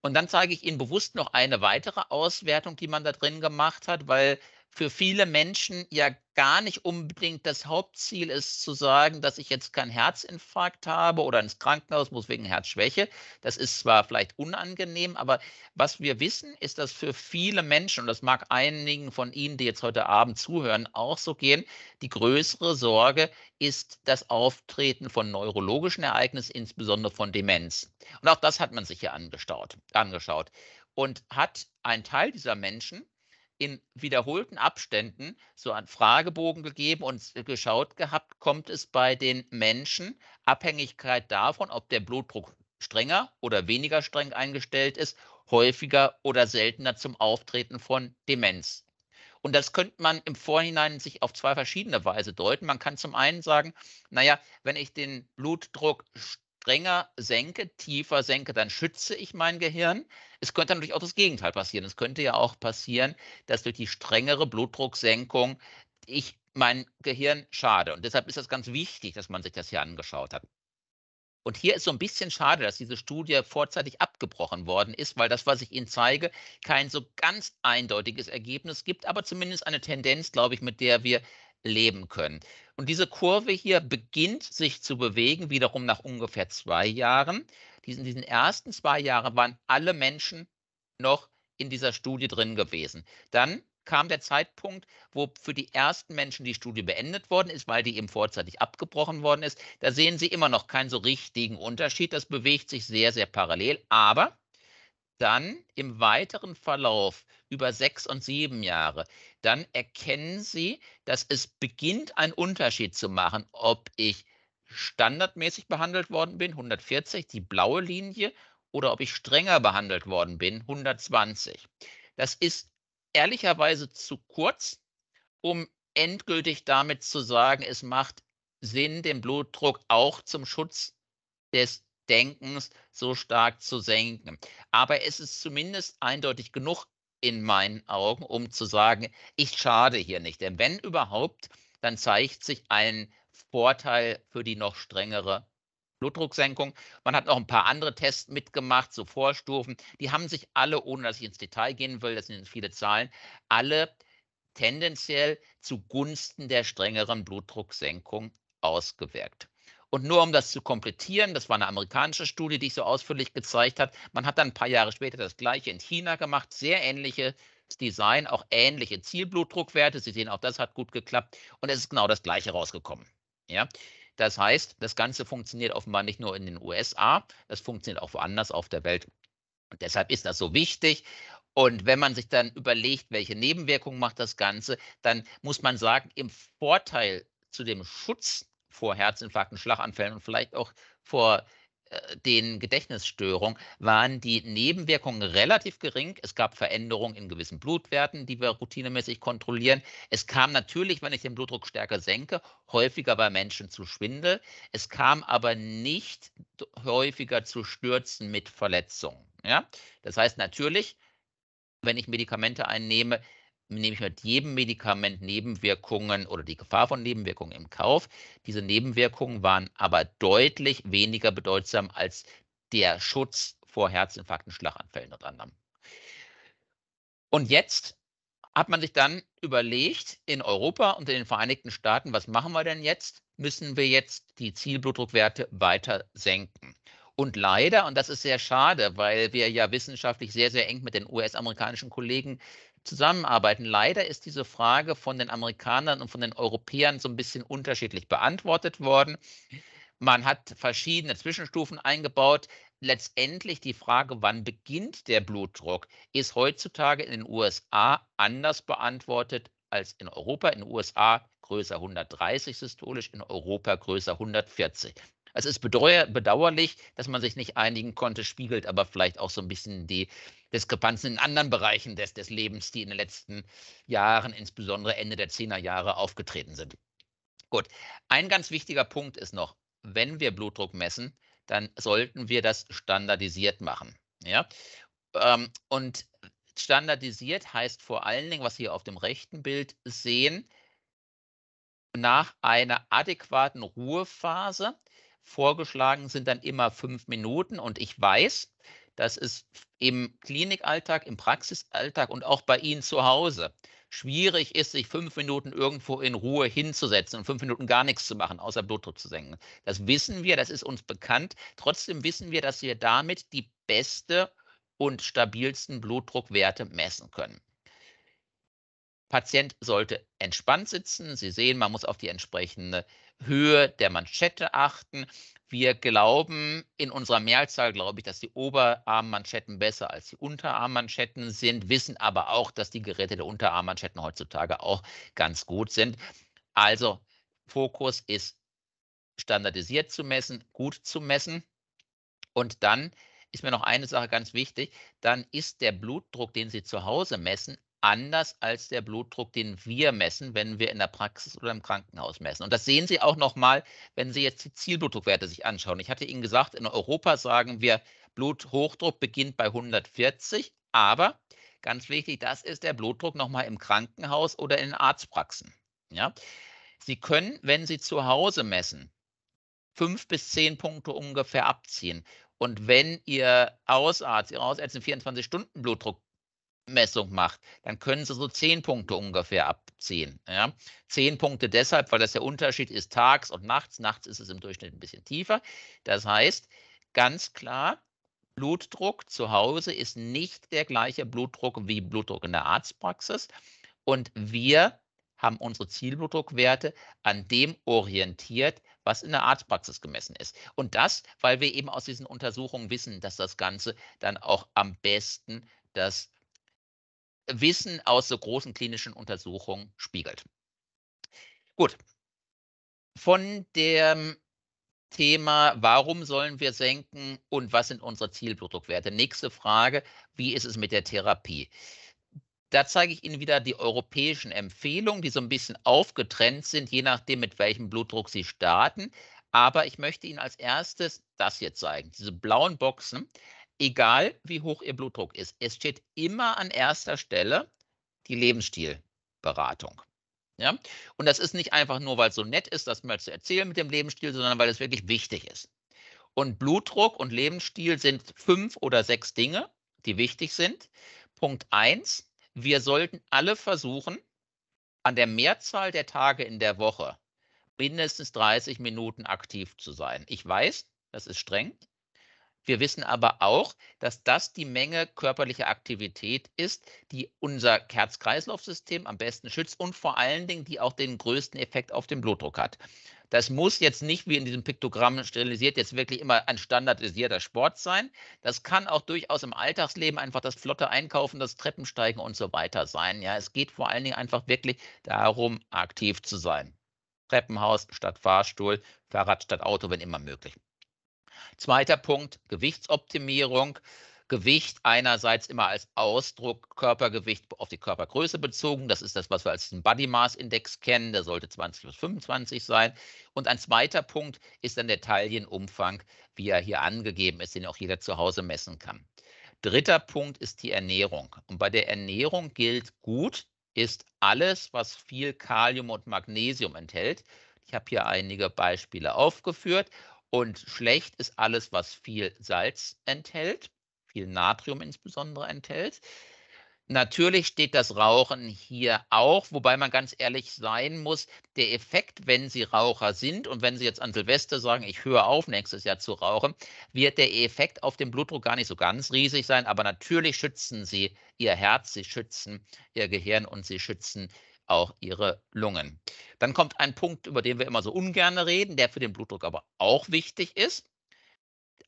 Und dann zeige ich Ihnen bewusst noch eine weitere Auswertung, die man da drin gemacht hat, weil für viele Menschen ja gar nicht unbedingt das Hauptziel ist zu sagen, dass ich jetzt keinen Herzinfarkt habe oder ins Krankenhaus muss wegen Herzschwäche. Das ist zwar vielleicht unangenehm, aber was wir wissen, ist, dass für viele Menschen, und das mag einigen von Ihnen, die jetzt heute Abend zuhören, auch so gehen, die größere Sorge ist das Auftreten von neurologischen Ereignissen, insbesondere von Demenz. Und auch das hat man sich hier angestaut, angeschaut und hat ein Teil dieser Menschen, in wiederholten Abständen so einen Fragebogen gegeben und äh, geschaut gehabt, kommt es bei den Menschen Abhängigkeit davon, ob der Blutdruck strenger oder weniger streng eingestellt ist, häufiger oder seltener zum Auftreten von Demenz. Und das könnte man im Vorhinein sich auf zwei verschiedene Weise deuten. Man kann zum einen sagen, naja, wenn ich den Blutdruck strenger senke, tiefer senke, dann schütze ich mein Gehirn. Es könnte natürlich auch das Gegenteil passieren. Es könnte ja auch passieren, dass durch die strengere Blutdrucksenkung ich mein Gehirn schade. Und deshalb ist das ganz wichtig, dass man sich das hier angeschaut hat. Und hier ist so ein bisschen schade, dass diese Studie vorzeitig abgebrochen worden ist, weil das, was ich Ihnen zeige, kein so ganz eindeutiges Ergebnis gibt, aber zumindest eine Tendenz, glaube ich, mit der wir leben können. Und diese Kurve hier beginnt sich zu bewegen, wiederum nach ungefähr zwei Jahren. In diesen ersten zwei Jahren waren alle Menschen noch in dieser Studie drin gewesen. Dann kam der Zeitpunkt, wo für die ersten Menschen die Studie beendet worden ist, weil die eben vorzeitig abgebrochen worden ist. Da sehen Sie immer noch keinen so richtigen Unterschied. Das bewegt sich sehr, sehr parallel. Aber dann im weiteren Verlauf über sechs und sieben Jahre, dann erkennen Sie, dass es beginnt, einen Unterschied zu machen, ob ich standardmäßig behandelt worden bin, 140, die blaue Linie, oder ob ich strenger behandelt worden bin, 120. Das ist ehrlicherweise zu kurz, um endgültig damit zu sagen, es macht Sinn, den Blutdruck auch zum Schutz des Denkens so stark zu senken. Aber es ist zumindest eindeutig genug, in meinen Augen, um zu sagen, ich schade hier nicht. Denn wenn überhaupt, dann zeigt sich ein Vorteil für die noch strengere Blutdrucksenkung. Man hat noch ein paar andere Tests mitgemacht, so Vorstufen. Die haben sich alle, ohne dass ich ins Detail gehen will, das sind viele Zahlen, alle tendenziell zugunsten der strengeren Blutdrucksenkung ausgewirkt. Und nur um das zu komplettieren, das war eine amerikanische Studie, die ich so ausführlich gezeigt hat, man hat dann ein paar Jahre später das gleiche in China gemacht, sehr ähnliche Design, auch ähnliche Zielblutdruckwerte. Sie sehen, auch das hat gut geklappt und es ist genau das gleiche rausgekommen. Ja? Das heißt, das Ganze funktioniert offenbar nicht nur in den USA, das funktioniert auch woanders auf der Welt. Und deshalb ist das so wichtig. Und wenn man sich dann überlegt, welche Nebenwirkungen macht das Ganze, dann muss man sagen, im Vorteil zu dem Schutz vor Herzinfarkten, Schlaganfällen und vielleicht auch vor äh, den Gedächtnisstörungen waren die Nebenwirkungen relativ gering. Es gab Veränderungen in gewissen Blutwerten, die wir routinemäßig kontrollieren. Es kam natürlich, wenn ich den Blutdruck stärker senke, häufiger bei Menschen zu Schwindel. Es kam aber nicht häufiger zu Stürzen mit Verletzungen. Ja? Das heißt natürlich, wenn ich Medikamente einnehme, nämlich mit jedem Medikament Nebenwirkungen oder die Gefahr von Nebenwirkungen im Kauf. Diese Nebenwirkungen waren aber deutlich weniger bedeutsam als der Schutz vor Herzinfarkten, Schlaganfällen und anderem. Und jetzt hat man sich dann überlegt, in Europa und in den Vereinigten Staaten, was machen wir denn jetzt? Müssen wir jetzt die Zielblutdruckwerte weiter senken? Und leider, und das ist sehr schade, weil wir ja wissenschaftlich sehr, sehr eng mit den US-amerikanischen Kollegen zusammenarbeiten. Leider ist diese Frage von den Amerikanern und von den Europäern so ein bisschen unterschiedlich beantwortet worden. Man hat verschiedene Zwischenstufen eingebaut. Letztendlich die Frage, wann beginnt der Blutdruck, ist heutzutage in den USA anders beantwortet als in Europa. In den USA größer 130 systolisch, in Europa größer 140. Es ist bedauerlich, dass man sich nicht einigen konnte, spiegelt aber vielleicht auch so ein bisschen die Diskrepanzen in anderen Bereichen des, des Lebens, die in den letzten Jahren, insbesondere Ende der Zehnerjahre, aufgetreten sind. Gut, ein ganz wichtiger Punkt ist noch, wenn wir Blutdruck messen, dann sollten wir das standardisiert machen. Ja? Ähm, und standardisiert heißt vor allen Dingen, was Sie auf dem rechten Bild sehen, nach einer adäquaten Ruhephase Vorgeschlagen sind dann immer fünf Minuten und ich weiß, dass es im Klinikalltag, im Praxisalltag und auch bei Ihnen zu Hause schwierig ist, sich fünf Minuten irgendwo in Ruhe hinzusetzen und fünf Minuten gar nichts zu machen, außer Blutdruck zu senken. Das wissen wir, das ist uns bekannt. Trotzdem wissen wir, dass wir damit die beste und stabilsten Blutdruckwerte messen können. Patient sollte entspannt sitzen. Sie sehen, man muss auf die entsprechende Höhe der Manschette achten. Wir glauben, in unserer Mehrzahl glaube ich, dass die Oberarmmanschetten besser als die Unterarmmanschetten sind, wissen aber auch, dass die Geräte der Unterarmmanschetten heutzutage auch ganz gut sind. Also Fokus ist standardisiert zu messen, gut zu messen. Und dann ist mir noch eine Sache ganz wichtig, dann ist der Blutdruck, den Sie zu Hause messen, anders als der Blutdruck, den wir messen, wenn wir in der Praxis oder im Krankenhaus messen. Und das sehen Sie auch nochmal, wenn Sie jetzt die Zielblutdruckwerte sich anschauen. Ich hatte Ihnen gesagt, in Europa sagen wir, Bluthochdruck beginnt bei 140, aber ganz wichtig, das ist der Blutdruck nochmal im Krankenhaus oder in Arztpraxen. Ja? Sie können, wenn Sie zu Hause messen, fünf bis zehn Punkte ungefähr abziehen. Und wenn Ihr Hausarzt, Ihre Hausärztin 24-Stunden-Blutdruck Abmessung macht, dann können Sie so zehn Punkte ungefähr abziehen. Ja? Zehn Punkte deshalb, weil das der Unterschied ist tags und nachts. Nachts ist es im Durchschnitt ein bisschen tiefer. Das heißt, ganz klar, Blutdruck zu Hause ist nicht der gleiche Blutdruck wie Blutdruck in der Arztpraxis. Und wir haben unsere Zielblutdruckwerte an dem orientiert, was in der Arztpraxis gemessen ist. Und das, weil wir eben aus diesen Untersuchungen wissen, dass das Ganze dann auch am besten das Wissen aus so großen klinischen Untersuchungen spiegelt. Gut. Von dem Thema, warum sollen wir senken und was sind unsere Zielblutdruckwerte? Nächste Frage, wie ist es mit der Therapie? Da zeige ich Ihnen wieder die europäischen Empfehlungen, die so ein bisschen aufgetrennt sind, je nachdem, mit welchem Blutdruck Sie starten. Aber ich möchte Ihnen als erstes das hier zeigen, diese blauen Boxen egal wie hoch ihr Blutdruck ist, es steht immer an erster Stelle die Lebensstilberatung. Ja? Und das ist nicht einfach nur, weil es so nett ist, das mal zu erzählen mit dem Lebensstil, sondern weil es wirklich wichtig ist. Und Blutdruck und Lebensstil sind fünf oder sechs Dinge, die wichtig sind. Punkt eins, wir sollten alle versuchen, an der Mehrzahl der Tage in der Woche mindestens 30 Minuten aktiv zu sein. Ich weiß, das ist streng. Wir wissen aber auch, dass das die Menge körperlicher Aktivität ist, die unser Herz-Kreislauf-System am besten schützt und vor allen Dingen, die auch den größten Effekt auf den Blutdruck hat. Das muss jetzt nicht, wie in diesem Piktogramm sterilisiert, jetzt wirklich immer ein standardisierter Sport sein. Das kann auch durchaus im Alltagsleben einfach das flotte Einkaufen, das Treppensteigen und so weiter sein. Ja, es geht vor allen Dingen einfach wirklich darum, aktiv zu sein. Treppenhaus statt Fahrstuhl, Fahrrad statt Auto, wenn immer möglich. Zweiter Punkt, Gewichtsoptimierung. Gewicht einerseits immer als Ausdruck Körpergewicht auf die Körpergröße bezogen. Das ist das, was wir als den Body Mass Index kennen. Der sollte 20 bis 25 sein. Und ein zweiter Punkt ist dann der Taillenumfang, wie er hier angegeben ist, den auch jeder zu Hause messen kann. Dritter Punkt ist die Ernährung. Und bei der Ernährung gilt gut ist alles, was viel Kalium und Magnesium enthält. Ich habe hier einige Beispiele aufgeführt und schlecht ist alles, was viel Salz enthält, viel Natrium insbesondere enthält. Natürlich steht das Rauchen hier auch, wobei man ganz ehrlich sein muss, der Effekt, wenn Sie Raucher sind und wenn Sie jetzt an Silvester sagen, ich höre auf, nächstes Jahr zu rauchen, wird der Effekt auf den Blutdruck gar nicht so ganz riesig sein. Aber natürlich schützen Sie Ihr Herz, Sie schützen Ihr Gehirn und Sie schützen auch ihre Lungen. Dann kommt ein Punkt, über den wir immer so ungern reden, der für den Blutdruck aber auch wichtig ist.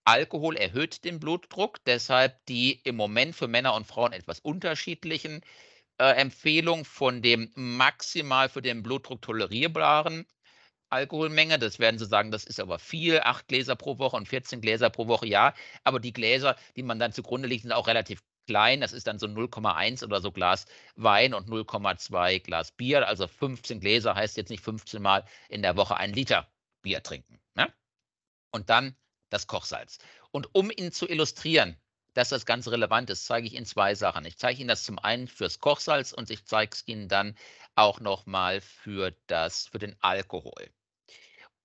Alkohol erhöht den Blutdruck, deshalb die im Moment für Männer und Frauen etwas unterschiedlichen äh, Empfehlungen von dem maximal für den Blutdruck tolerierbaren Alkoholmenge. Das werden Sie sagen, das ist aber viel, acht Gläser pro Woche und 14 Gläser pro Woche, ja. Aber die Gläser, die man dann zugrunde legt, sind auch relativ klein. Das ist dann so 0,1 oder so Glas Wein und 0,2 Glas Bier. Also 15 Gläser heißt jetzt nicht 15 Mal in der Woche ein Liter Bier trinken. Ne? Und dann das Kochsalz. Und um Ihnen zu illustrieren, dass das ganz relevant ist, zeige ich Ihnen zwei Sachen. Ich zeige Ihnen das zum einen fürs Kochsalz und ich zeige es Ihnen dann auch nochmal für, für den Alkohol.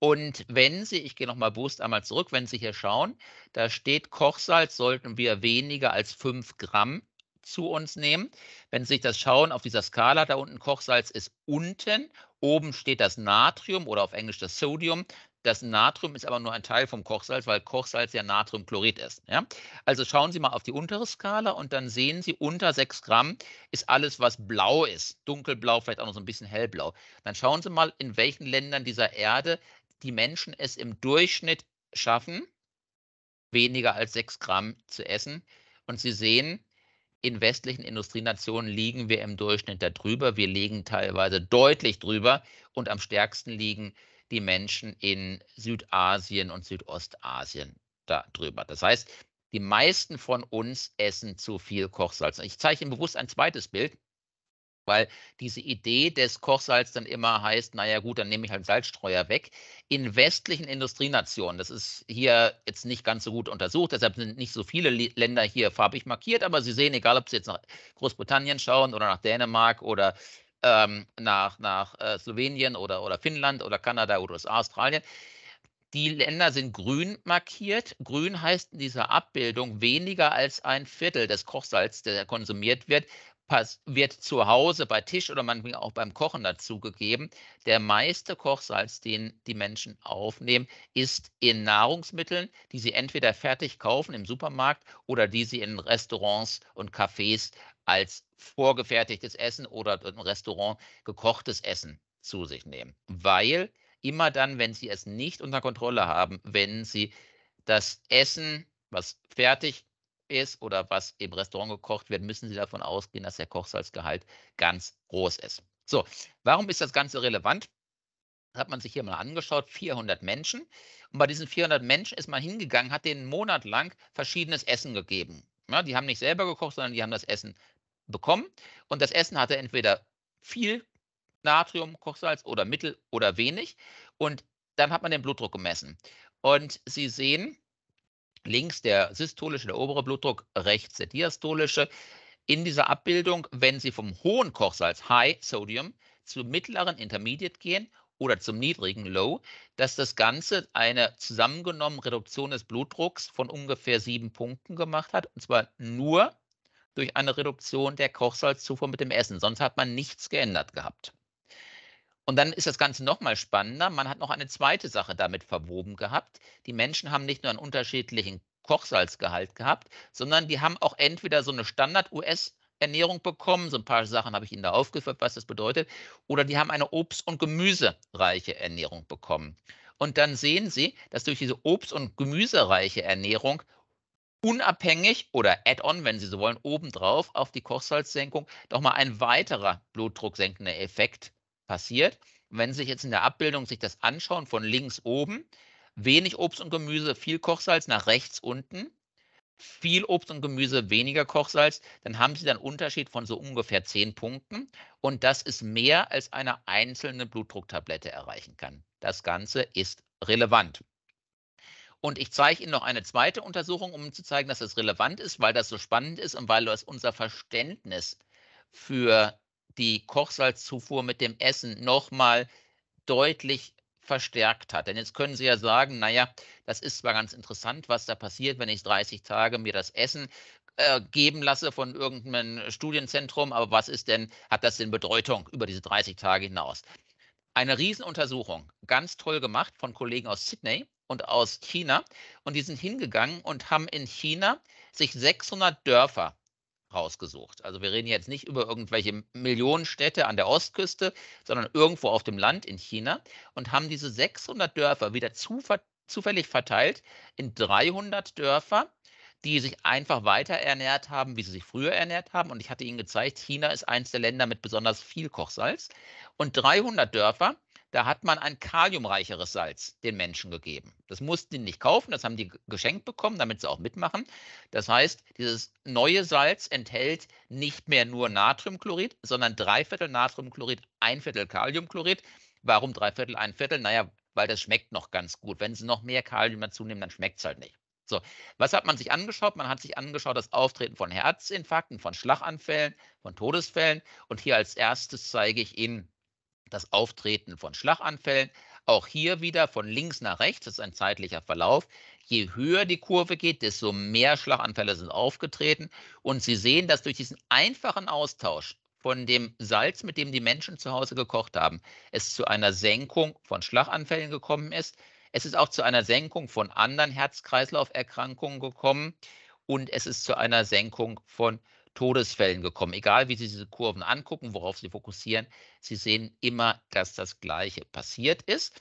Und wenn Sie, ich gehe nochmal bewusst einmal zurück, wenn Sie hier schauen, da steht, Kochsalz sollten wir weniger als 5 Gramm zu uns nehmen. Wenn Sie sich das schauen, auf dieser Skala da unten, Kochsalz ist unten, oben steht das Natrium oder auf Englisch das Sodium. Das Natrium ist aber nur ein Teil vom Kochsalz, weil Kochsalz ja Natriumchlorid ist. Ja? Also schauen Sie mal auf die untere Skala und dann sehen Sie, unter 6 Gramm ist alles, was blau ist. Dunkelblau, vielleicht auch noch so ein bisschen hellblau. Dann schauen Sie mal, in welchen Ländern dieser Erde die Menschen es im Durchschnitt schaffen, weniger als sechs Gramm zu essen. Und Sie sehen, in westlichen Industrienationen liegen wir im Durchschnitt darüber. Wir liegen teilweise deutlich drüber und am stärksten liegen die Menschen in Südasien und Südostasien darüber. Das heißt, die meisten von uns essen zu viel Kochsalz. Ich zeige Ihnen bewusst ein zweites Bild weil diese Idee des Kochsalz dann immer heißt, naja gut, dann nehme ich halt Salzstreuer weg. In westlichen Industrienationen, das ist hier jetzt nicht ganz so gut untersucht, deshalb sind nicht so viele Länder hier farbig markiert, aber Sie sehen, egal ob Sie jetzt nach Großbritannien schauen oder nach Dänemark oder ähm, nach, nach äh, Slowenien oder, oder Finnland oder Kanada oder USA, Australien, die Länder sind grün markiert. Grün heißt in dieser Abbildung weniger als ein Viertel des Kochsalz, der konsumiert wird, wird zu Hause bei Tisch oder manchmal auch beim Kochen dazugegeben. Der meiste Kochsalz, den die Menschen aufnehmen, ist in Nahrungsmitteln, die sie entweder fertig kaufen im Supermarkt oder die sie in Restaurants und Cafés als vorgefertigtes Essen oder im Restaurant gekochtes Essen zu sich nehmen. Weil immer dann, wenn sie es nicht unter Kontrolle haben, wenn sie das Essen, was fertig ist oder was im Restaurant gekocht wird, müssen Sie davon ausgehen, dass der Kochsalzgehalt ganz groß ist. So, warum ist das Ganze relevant? Das hat man sich hier mal angeschaut, 400 Menschen. Und bei diesen 400 Menschen ist man hingegangen, hat denen monatelang verschiedenes Essen gegeben. Ja, die haben nicht selber gekocht, sondern die haben das Essen bekommen. Und das Essen hatte entweder viel Natrium, Kochsalz oder mittel oder wenig. Und dann hat man den Blutdruck gemessen. Und Sie sehen, links der systolische, der obere Blutdruck, rechts der diastolische. In dieser Abbildung, wenn Sie vom hohen Kochsalz, High Sodium, zum mittleren Intermediate gehen oder zum niedrigen Low, dass das Ganze eine zusammengenommen Reduktion des Blutdrucks von ungefähr sieben Punkten gemacht hat, und zwar nur durch eine Reduktion der Kochsalzzufuhr mit dem Essen. Sonst hat man nichts geändert gehabt. Und dann ist das Ganze nochmal spannender. Man hat noch eine zweite Sache damit verwoben gehabt. Die Menschen haben nicht nur einen unterschiedlichen Kochsalzgehalt gehabt, sondern die haben auch entweder so eine Standard-US- Ernährung bekommen. So ein paar Sachen habe ich Ihnen da aufgeführt, was das bedeutet. Oder die haben eine Obst- und Gemüsereiche Ernährung bekommen. Und dann sehen Sie, dass durch diese Obst- und Gemüsereiche Ernährung unabhängig oder add-on, wenn Sie so wollen, obendrauf auf die Kochsalzsenkung nochmal ein weiterer blutdrucksenkender Effekt passiert. Und wenn Sie sich jetzt in der Abbildung sich das anschauen, von links oben, wenig Obst und Gemüse, viel Kochsalz nach rechts unten, viel Obst und Gemüse, weniger Kochsalz, dann haben Sie dann einen Unterschied von so ungefähr 10 Punkten. Und das ist mehr, als eine einzelne Blutdrucktablette erreichen kann. Das Ganze ist relevant. Und ich zeige Ihnen noch eine zweite Untersuchung, um zu zeigen, dass es relevant ist, weil das so spannend ist und weil das unser Verständnis für die Kochsalzzufuhr mit dem Essen nochmal deutlich verstärkt hat. Denn jetzt können Sie ja sagen, naja, das ist zwar ganz interessant, was da passiert, wenn ich 30 Tage mir das Essen äh, geben lasse von irgendeinem Studienzentrum, aber was ist denn, hat das denn Bedeutung über diese 30 Tage hinaus? Eine Riesenuntersuchung, ganz toll gemacht von Kollegen aus Sydney und aus China. Und die sind hingegangen und haben in China sich 600 Dörfer rausgesucht. Also wir reden jetzt nicht über irgendwelche Millionenstädte an der Ostküste, sondern irgendwo auf dem Land in China und haben diese 600 Dörfer wieder zufällig verteilt in 300 Dörfer, die sich einfach weiter ernährt haben, wie sie sich früher ernährt haben. Und ich hatte ihnen gezeigt, China ist eines der Länder mit besonders viel Kochsalz. Und 300 Dörfer, da hat man ein kaliumreicheres Salz den Menschen gegeben. Das mussten die nicht kaufen, das haben die geschenkt bekommen, damit sie auch mitmachen. Das heißt, dieses neue Salz enthält nicht mehr nur Natriumchlorid, sondern drei Viertel Natriumchlorid, ein Viertel Kaliumchlorid. Warum drei Viertel, ein Viertel? Naja, weil das schmeckt noch ganz gut. Wenn sie noch mehr Kalium dazu nehmen, dann schmeckt es halt nicht. So, was hat man sich angeschaut? Man hat sich angeschaut das Auftreten von Herzinfarkten, von Schlaganfällen, von Todesfällen. Und hier als erstes zeige ich Ihnen das Auftreten von Schlaganfällen. Auch hier wieder von links nach rechts, das ist ein zeitlicher Verlauf. Je höher die Kurve geht, desto mehr Schlaganfälle sind aufgetreten. Und Sie sehen, dass durch diesen einfachen Austausch von dem Salz, mit dem die Menschen zu Hause gekocht haben, es zu einer Senkung von Schlaganfällen gekommen ist. Es ist auch zu einer Senkung von anderen Herz-Kreislauf-Erkrankungen gekommen und es ist zu einer Senkung von Todesfällen gekommen. Egal, wie Sie diese Kurven angucken, worauf Sie fokussieren, Sie sehen immer, dass das Gleiche passiert ist.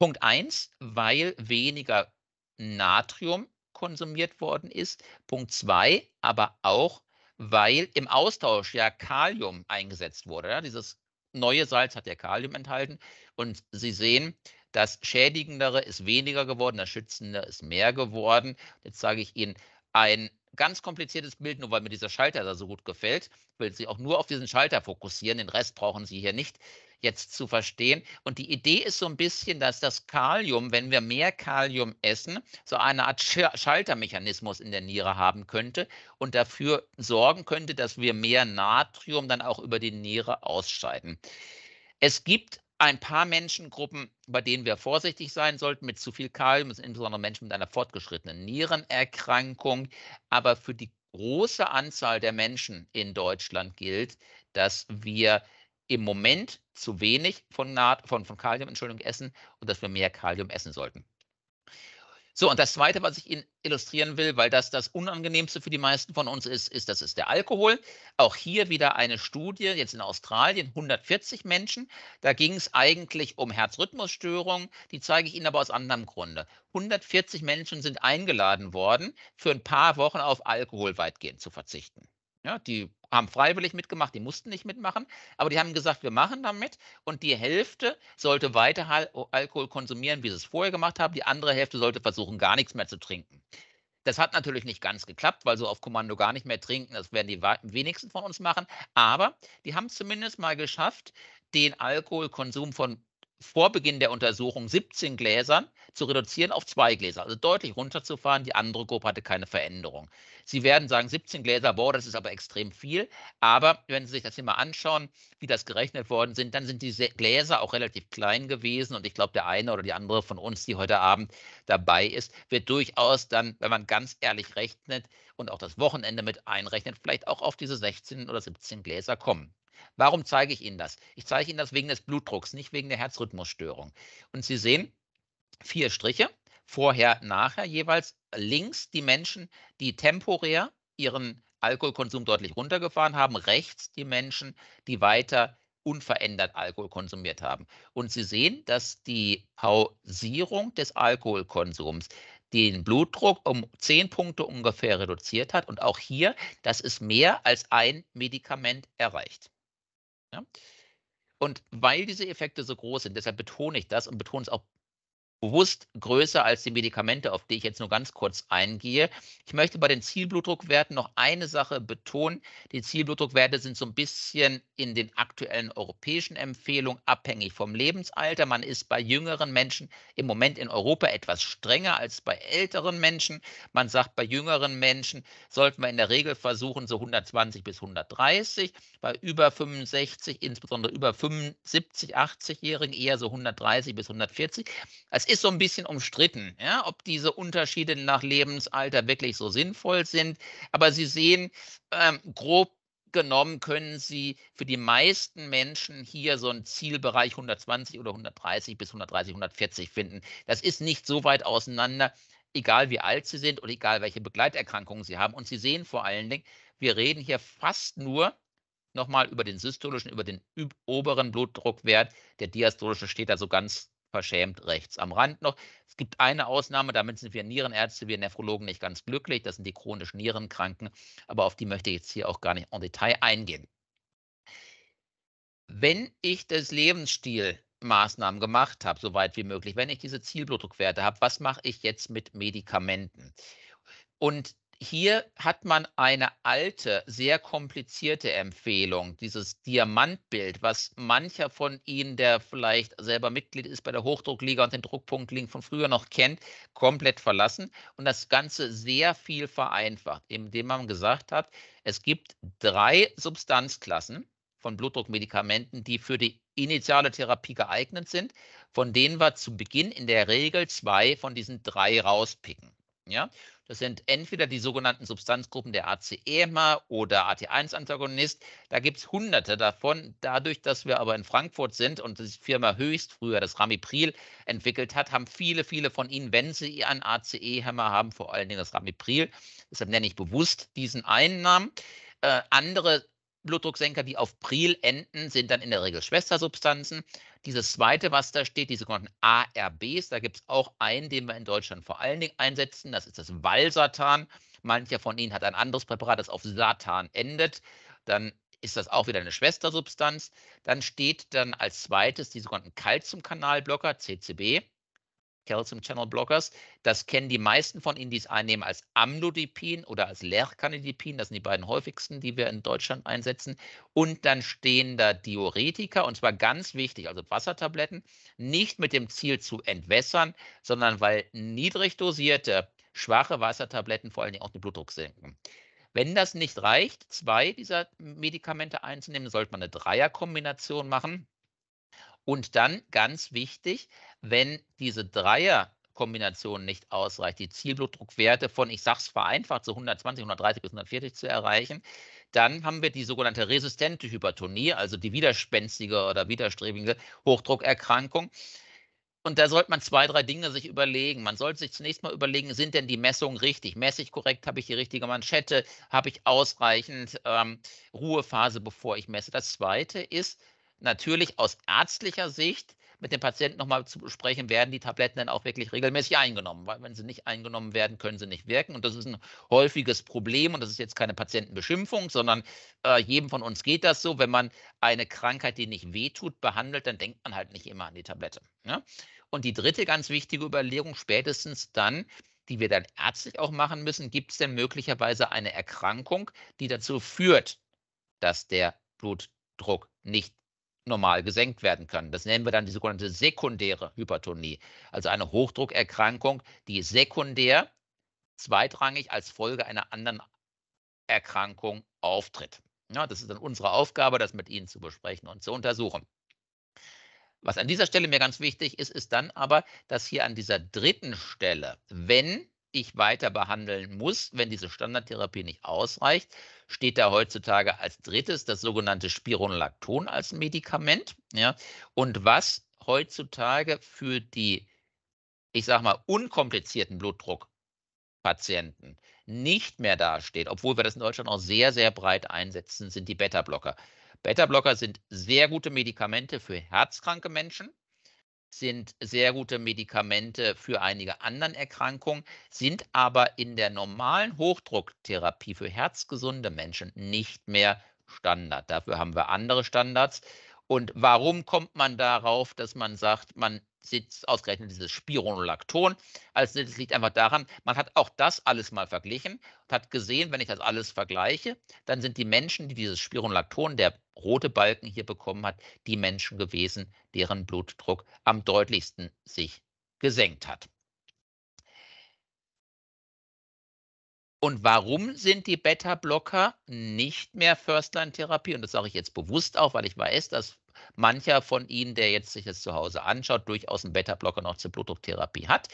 Punkt 1, weil weniger Natrium konsumiert worden ist. Punkt 2, aber auch, weil im Austausch ja Kalium eingesetzt wurde. Ja? Dieses neue Salz hat ja Kalium enthalten. Und Sie sehen, das Schädigendere ist weniger geworden, das Schützende ist mehr geworden. Jetzt sage ich Ihnen, ein ganz kompliziertes Bild, nur weil mir dieser Schalter da so gut gefällt. Ich will Sie auch nur auf diesen Schalter fokussieren, den Rest brauchen Sie hier nicht jetzt zu verstehen. Und die Idee ist so ein bisschen, dass das Kalium, wenn wir mehr Kalium essen, so eine Art Schaltermechanismus in der Niere haben könnte und dafür sorgen könnte, dass wir mehr Natrium dann auch über die Niere ausscheiden. Es gibt ein paar Menschengruppen, bei denen wir vorsichtig sein sollten mit zu viel Kalium, insbesondere Menschen mit einer fortgeschrittenen Nierenerkrankung. Aber für die große Anzahl der Menschen in Deutschland gilt, dass wir im Moment zu wenig von, Naht, von, von Kalium Entschuldigung, essen und dass wir mehr Kalium essen sollten. So, und das Zweite, was ich Ihnen illustrieren will, weil das das Unangenehmste für die meisten von uns ist, ist, das ist der Alkohol. Auch hier wieder eine Studie, jetzt in Australien, 140 Menschen. Da ging es eigentlich um Herzrhythmusstörungen. Die zeige ich Ihnen aber aus anderem Grunde. 140 Menschen sind eingeladen worden, für ein paar Wochen auf Alkohol weitgehend zu verzichten. Ja, die haben freiwillig mitgemacht, die mussten nicht mitmachen, aber die haben gesagt, wir machen damit und die Hälfte sollte weiter Alkohol konsumieren, wie sie es vorher gemacht haben, die andere Hälfte sollte versuchen, gar nichts mehr zu trinken. Das hat natürlich nicht ganz geklappt, weil so auf Kommando gar nicht mehr trinken, das werden die wenigsten von uns machen, aber die haben es zumindest mal geschafft, den Alkoholkonsum von vor Beginn der Untersuchung 17 Gläsern zu reduzieren auf zwei Gläser, also deutlich runterzufahren. Die andere Gruppe hatte keine Veränderung. Sie werden sagen, 17 Gläser, boah, das ist aber extrem viel. Aber wenn Sie sich das hier mal anschauen, wie das gerechnet worden sind, dann sind die Gläser auch relativ klein gewesen. Und ich glaube, der eine oder die andere von uns, die heute Abend dabei ist, wird durchaus dann, wenn man ganz ehrlich rechnet und auch das Wochenende mit einrechnet, vielleicht auch auf diese 16 oder 17 Gläser kommen. Warum zeige ich Ihnen das? Ich zeige Ihnen das wegen des Blutdrucks, nicht wegen der Herzrhythmusstörung. Und Sie sehen vier Striche vorher, nachher jeweils links die Menschen, die temporär ihren Alkoholkonsum deutlich runtergefahren haben, rechts die Menschen, die weiter unverändert Alkohol konsumiert haben. Und Sie sehen, dass die Pausierung des Alkoholkonsums den Blutdruck um zehn Punkte ungefähr reduziert hat. Und auch hier, dass es mehr als ein Medikament erreicht. Ja? Und weil diese Effekte so groß sind, deshalb betone ich das und betone es auch bewusst größer als die Medikamente, auf die ich jetzt nur ganz kurz eingehe. Ich möchte bei den Zielblutdruckwerten noch eine Sache betonen. Die Zielblutdruckwerte sind so ein bisschen in den aktuellen europäischen Empfehlungen abhängig vom Lebensalter. Man ist bei jüngeren Menschen im Moment in Europa etwas strenger als bei älteren Menschen. Man sagt, bei jüngeren Menschen sollten wir in der Regel versuchen, so 120 bis 130, bei über 65, insbesondere über 75, 80-Jährigen eher so 130 bis 140. Es ist ist so ein bisschen umstritten, ja, ob diese Unterschiede nach Lebensalter wirklich so sinnvoll sind. Aber Sie sehen, ähm, grob genommen können Sie für die meisten Menschen hier so einen Zielbereich 120 oder 130 bis 130, 140 finden. Das ist nicht so weit auseinander, egal wie alt Sie sind oder egal welche Begleiterkrankungen Sie haben. Und Sie sehen vor allen Dingen, wir reden hier fast nur nochmal über den systolischen, über den oberen Blutdruckwert. Der diastolische steht da so ganz verschämt rechts. Am Rand noch, es gibt eine Ausnahme, damit sind wir Nierenärzte, wir Nephrologen nicht ganz glücklich, das sind die chronisch Nierenkranken, aber auf die möchte ich jetzt hier auch gar nicht im Detail eingehen. Wenn ich das Lebensstilmaßnahmen gemacht habe, soweit wie möglich, wenn ich diese Zielblutdruckwerte habe, was mache ich jetzt mit Medikamenten? Und hier hat man eine alte, sehr komplizierte Empfehlung, dieses Diamantbild, was mancher von Ihnen, der vielleicht selber Mitglied ist bei der Hochdruckliga und den Druckpunktling von früher noch kennt, komplett verlassen und das Ganze sehr viel vereinfacht, indem man gesagt hat, es gibt drei Substanzklassen von Blutdruckmedikamenten, die für die initiale Therapie geeignet sind, von denen wir zu Beginn in der Regel zwei von diesen drei rauspicken. Ja, das sind entweder die sogenannten Substanzgruppen der ACEMA e oder AT1-Antagonist. Da gibt es hunderte davon. Dadurch, dass wir aber in Frankfurt sind und die Firma Höchst früher das Ramipril entwickelt hat, haben viele, viele von ihnen, wenn sie einen ACE-Hämmer haben, vor allen Dingen das Ramipril. Deshalb nenne ich bewusst diesen einen Namen. Äh, andere Blutdrucksenker, die auf Pril enden, sind dann in der Regel Schwestersubstanzen. Dieses zweite, was da steht, die sogenannten ARBs, da gibt es auch einen, den wir in Deutschland vor allen Dingen einsetzen. Das ist das Valsatan. Mancher von Ihnen hat ein anderes Präparat, das auf Satan endet. Dann ist das auch wieder eine Schwestersubstanz. Dann steht dann als zweites die sogenannten Calciumkanalblocker, CCB. Calcium Channel Blockers. Das kennen die meisten von Ihnen, die es einnehmen, als Amlodipin oder als Lercanidipin. Das sind die beiden häufigsten, die wir in Deutschland einsetzen. Und dann stehen da Diuretika, und zwar ganz wichtig, also Wassertabletten, nicht mit dem Ziel zu entwässern, sondern weil niedrig dosierte, schwache Wassertabletten vor allen Dingen auch den Blutdruck senken. Wenn das nicht reicht, zwei dieser Medikamente einzunehmen, sollte man eine Dreierkombination machen. Und dann ganz wichtig, wenn diese Dreierkombination nicht ausreicht, die Zielblutdruckwerte von, ich sage es vereinfacht, so 120, 130 bis 140 zu erreichen, dann haben wir die sogenannte resistente Hypertonie, also die widerspenstige oder widerstrebende Hochdruckerkrankung. Und da sollte man zwei, drei Dinge sich überlegen. Man sollte sich zunächst mal überlegen, sind denn die Messungen richtig? Messe ich korrekt? Habe ich die richtige Manschette? Habe ich ausreichend ähm, Ruhephase, bevor ich messe? Das Zweite ist, natürlich aus ärztlicher Sicht mit dem Patienten nochmal zu besprechen, werden die Tabletten dann auch wirklich regelmäßig eingenommen, weil wenn sie nicht eingenommen werden, können sie nicht wirken. Und das ist ein häufiges Problem und das ist jetzt keine Patientenbeschimpfung, sondern äh, jedem von uns geht das so. Wenn man eine Krankheit, die nicht wehtut, behandelt, dann denkt man halt nicht immer an die Tablette. Ne? Und die dritte ganz wichtige Überlegung, spätestens dann, die wir dann ärztlich auch machen müssen, gibt es denn möglicherweise eine Erkrankung, die dazu führt, dass der Blutdruck nicht normal gesenkt werden kann. Das nennen wir dann die sogenannte sekundäre Hypertonie, also eine Hochdruckerkrankung, die sekundär zweitrangig als Folge einer anderen Erkrankung auftritt. Ja, das ist dann unsere Aufgabe, das mit Ihnen zu besprechen und zu untersuchen. Was an dieser Stelle mir ganz wichtig ist, ist dann aber, dass hier an dieser dritten Stelle, wenn ich weiter behandeln muss, wenn diese Standardtherapie nicht ausreicht, steht da heutzutage als drittes das sogenannte Spironolacton als Medikament. Ja, und was heutzutage für die, ich sag mal, unkomplizierten Blutdruckpatienten nicht mehr dasteht, obwohl wir das in Deutschland auch sehr, sehr breit einsetzen, sind die Beta-Blocker. Beta-Blocker sind sehr gute Medikamente für herzkranke Menschen, sind sehr gute Medikamente für einige anderen Erkrankungen, sind aber in der normalen Hochdrucktherapie für herzgesunde Menschen nicht mehr Standard. Dafür haben wir andere Standards und warum kommt man darauf, dass man sagt, man sitzt ausgerechnet dieses Spironolacton? Also das liegt einfach daran, man hat auch das alles mal verglichen und hat gesehen, wenn ich das alles vergleiche, dann sind die Menschen, die dieses Spironolacton, der rote Balken hier bekommen hat, die Menschen gewesen, deren Blutdruck am deutlichsten sich gesenkt hat. Und warum sind die Beta-Blocker nicht mehr First-Line-Therapie? Und das sage ich jetzt bewusst auch, weil ich weiß, dass mancher von Ihnen, der jetzt sich das zu Hause anschaut, durchaus einen Beta-Blocker noch zur Blutdrucktherapie hat.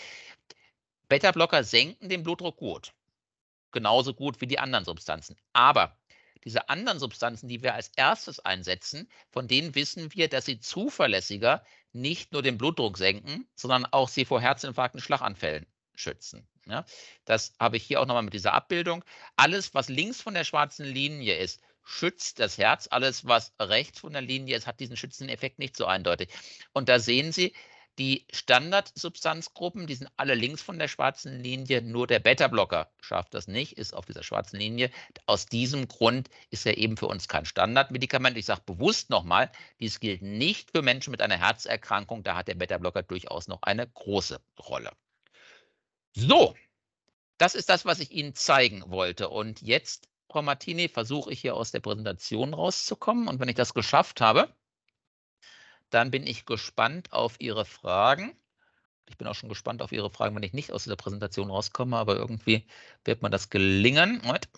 Beta-Blocker senken den Blutdruck gut. Genauso gut wie die anderen Substanzen. Aber diese anderen Substanzen, die wir als erstes einsetzen, von denen wissen wir, dass sie zuverlässiger nicht nur den Blutdruck senken, sondern auch sie vor Herzinfarkten, Schlaganfällen schützen. Ja, ne? das habe ich hier auch nochmal mit dieser Abbildung. Alles, was links von der schwarzen Linie ist, schützt das Herz. Alles, was rechts von der Linie ist, hat diesen schützenden Effekt nicht so eindeutig. Und da sehen Sie, die Standardsubstanzgruppen, die sind alle links von der schwarzen Linie, nur der Beta-Blocker schafft das nicht, ist auf dieser schwarzen Linie. Aus diesem Grund ist er eben für uns kein Standardmedikament. Ich sage bewusst nochmal, dies gilt nicht für Menschen mit einer Herzerkrankung, da hat der Beta-Blocker durchaus noch eine große Rolle. So, das ist das, was ich Ihnen zeigen wollte. Und jetzt, Frau Martini, versuche ich hier aus der Präsentation rauszukommen. Und wenn ich das geschafft habe, dann bin ich gespannt auf Ihre Fragen. Ich bin auch schon gespannt auf Ihre Fragen, wenn ich nicht aus dieser Präsentation rauskomme, aber irgendwie wird mir das gelingen. Moment.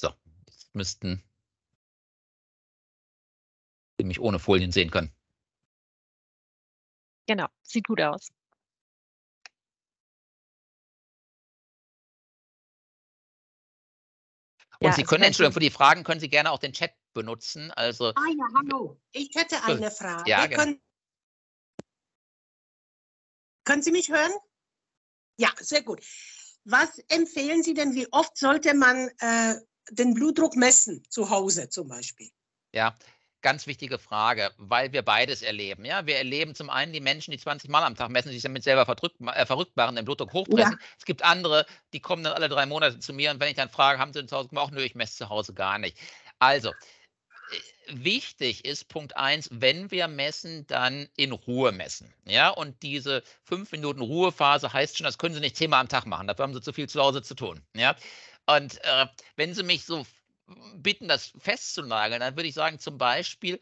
So, jetzt müssten Sie mich ohne Folien sehen können. Genau, sieht gut aus. Und ja, Sie können, Entschuldigung, für die Fragen können Sie gerne auch den Chat benutzen. Also, ah ja, hallo. Ich hätte eine Frage. Ja, genau. können, können Sie mich hören? Ja, sehr gut. Was empfehlen Sie denn, wie oft sollte man äh, den Blutdruck messen, zu Hause zum Beispiel? Ja, ganz wichtige Frage, weil wir beides erleben. Ja? Wir erleben zum einen die Menschen, die 20 Mal am Tag messen, sich damit selber verdrückt, äh, verrückt machen, den Blutdruck hochpressen. Ja. Es gibt andere, die kommen dann alle drei Monate zu mir und wenn ich dann frage, haben sie zu Hause gemacht? Nö, ich messe zu Hause gar nicht. Also, äh, wichtig ist Punkt eins, wenn wir messen, dann in Ruhe messen. Ja, und diese fünf Minuten Ruhephase heißt schon, das können Sie nicht zehnmal am Tag machen, dafür haben Sie zu viel zu Hause zu tun. Ja, und äh, wenn Sie mich so bitten, das festzunageln, dann würde ich sagen, zum Beispiel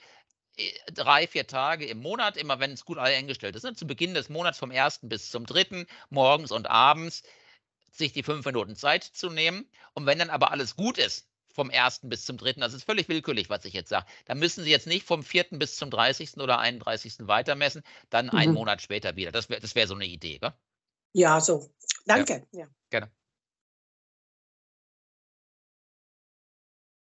äh, drei, vier Tage im Monat, immer wenn es gut eingestellt ist, ne? zu Beginn des Monats vom 1. bis zum 3., morgens und abends, sich die fünf Minuten Zeit zu nehmen. Und wenn dann aber alles gut ist, vom 1. bis zum 3., das ist völlig willkürlich, was ich jetzt sage, dann müssen Sie jetzt nicht vom 4. bis zum 30. oder 31. weitermessen, dann mhm. einen Monat später wieder. Das wäre das wär so eine Idee, gell? Ja, so. Danke. Ja. Ja. Gerne.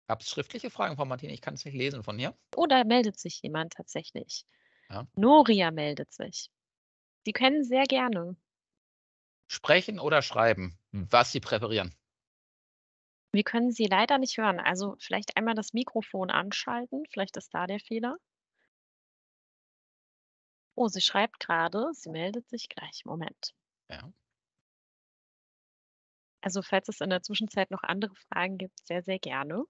Gab es schriftliche Fragen von Martin? Ich kann es nicht lesen von hier. Oder oh, meldet sich jemand tatsächlich. Ja. Noria meldet sich. Sie können sehr gerne. Sprechen oder schreiben, was Sie präferieren. Wir können Sie leider nicht hören. Also vielleicht einmal das Mikrofon anschalten. Vielleicht ist da der Fehler. Oh, sie schreibt gerade. Sie meldet sich gleich. Moment. Ja. Also falls es in der Zwischenzeit noch andere Fragen gibt, sehr, sehr gerne.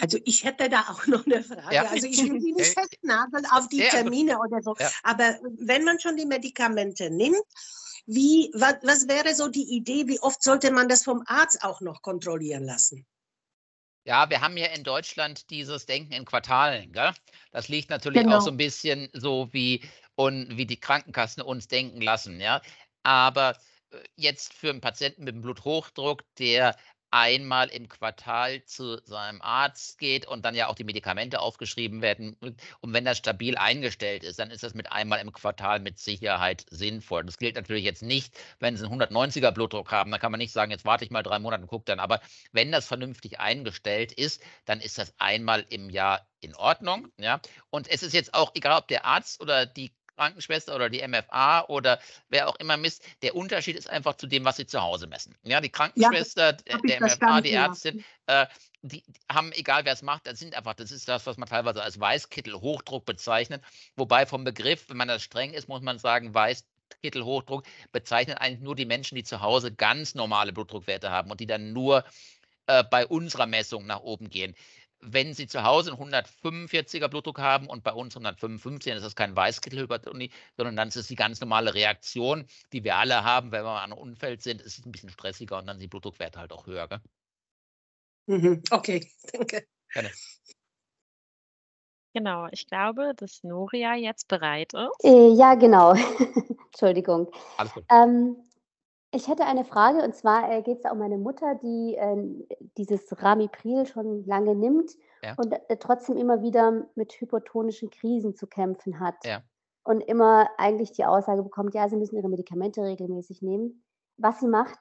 Also ich hätte da auch noch eine Frage. Ja. Also ich will die nicht festnageln auf die Termine oder so. Ja. Aber wenn man schon die Medikamente nimmt, wie, was, was wäre so die Idee, wie oft sollte man das vom Arzt auch noch kontrollieren lassen? Ja, wir haben ja in Deutschland dieses Denken in Quartalen. Gell? Das liegt natürlich genau. auch so ein bisschen so wie, und, wie die Krankenkassen uns denken lassen. Ja? Aber äh, jetzt für einen Patienten mit dem Bluthochdruck, der einmal im Quartal zu seinem Arzt geht und dann ja auch die Medikamente aufgeschrieben werden. Und wenn das stabil eingestellt ist, dann ist das mit einmal im Quartal mit Sicherheit sinnvoll. Das gilt natürlich jetzt nicht, wenn Sie einen 190er Blutdruck haben, Da kann man nicht sagen, jetzt warte ich mal drei Monate und gucke dann. Aber wenn das vernünftig eingestellt ist, dann ist das einmal im Jahr in Ordnung. Ja? Und es ist jetzt auch egal, ob der Arzt oder die Krankenschwester oder die MFA oder wer auch immer misst, der Unterschied ist einfach zu dem, was sie zu Hause messen. Ja, die Krankenschwester, ja, der MFA, die Ärztin, äh, die haben, egal wer es macht, das sind einfach, das ist das, was man teilweise als Weißkittel Hochdruck bezeichnet. Wobei vom Begriff, wenn man das streng ist, muss man sagen, Weiß Kittelhochdruck bezeichnet eigentlich nur die Menschen, die zu Hause ganz normale Blutdruckwerte haben und die dann nur äh, bei unserer Messung nach oben gehen wenn Sie zu Hause einen 145er Blutdruck haben und bei uns 155, dann ist das kein Weißkittelhypertonie, sondern dann ist es die ganz normale Reaktion, die wir alle haben, wenn wir an einem Unfall sind. Es ist ein bisschen stressiger und dann sind die Blutdruckwerte halt auch höher. Gell? Mhm. Okay, danke. Gerne. Genau, ich glaube, dass Noria jetzt bereit ist. Äh, ja, genau. Entschuldigung. Alles gut. Ähm, ich hätte eine Frage und zwar äh, geht es um meine Mutter, die äh, dieses Ramipril schon lange nimmt ja. und äh, trotzdem immer wieder mit hypotonischen Krisen zu kämpfen hat. Ja. Und immer eigentlich die Aussage bekommt, ja, sie müssen ihre Medikamente regelmäßig nehmen. Was sie macht,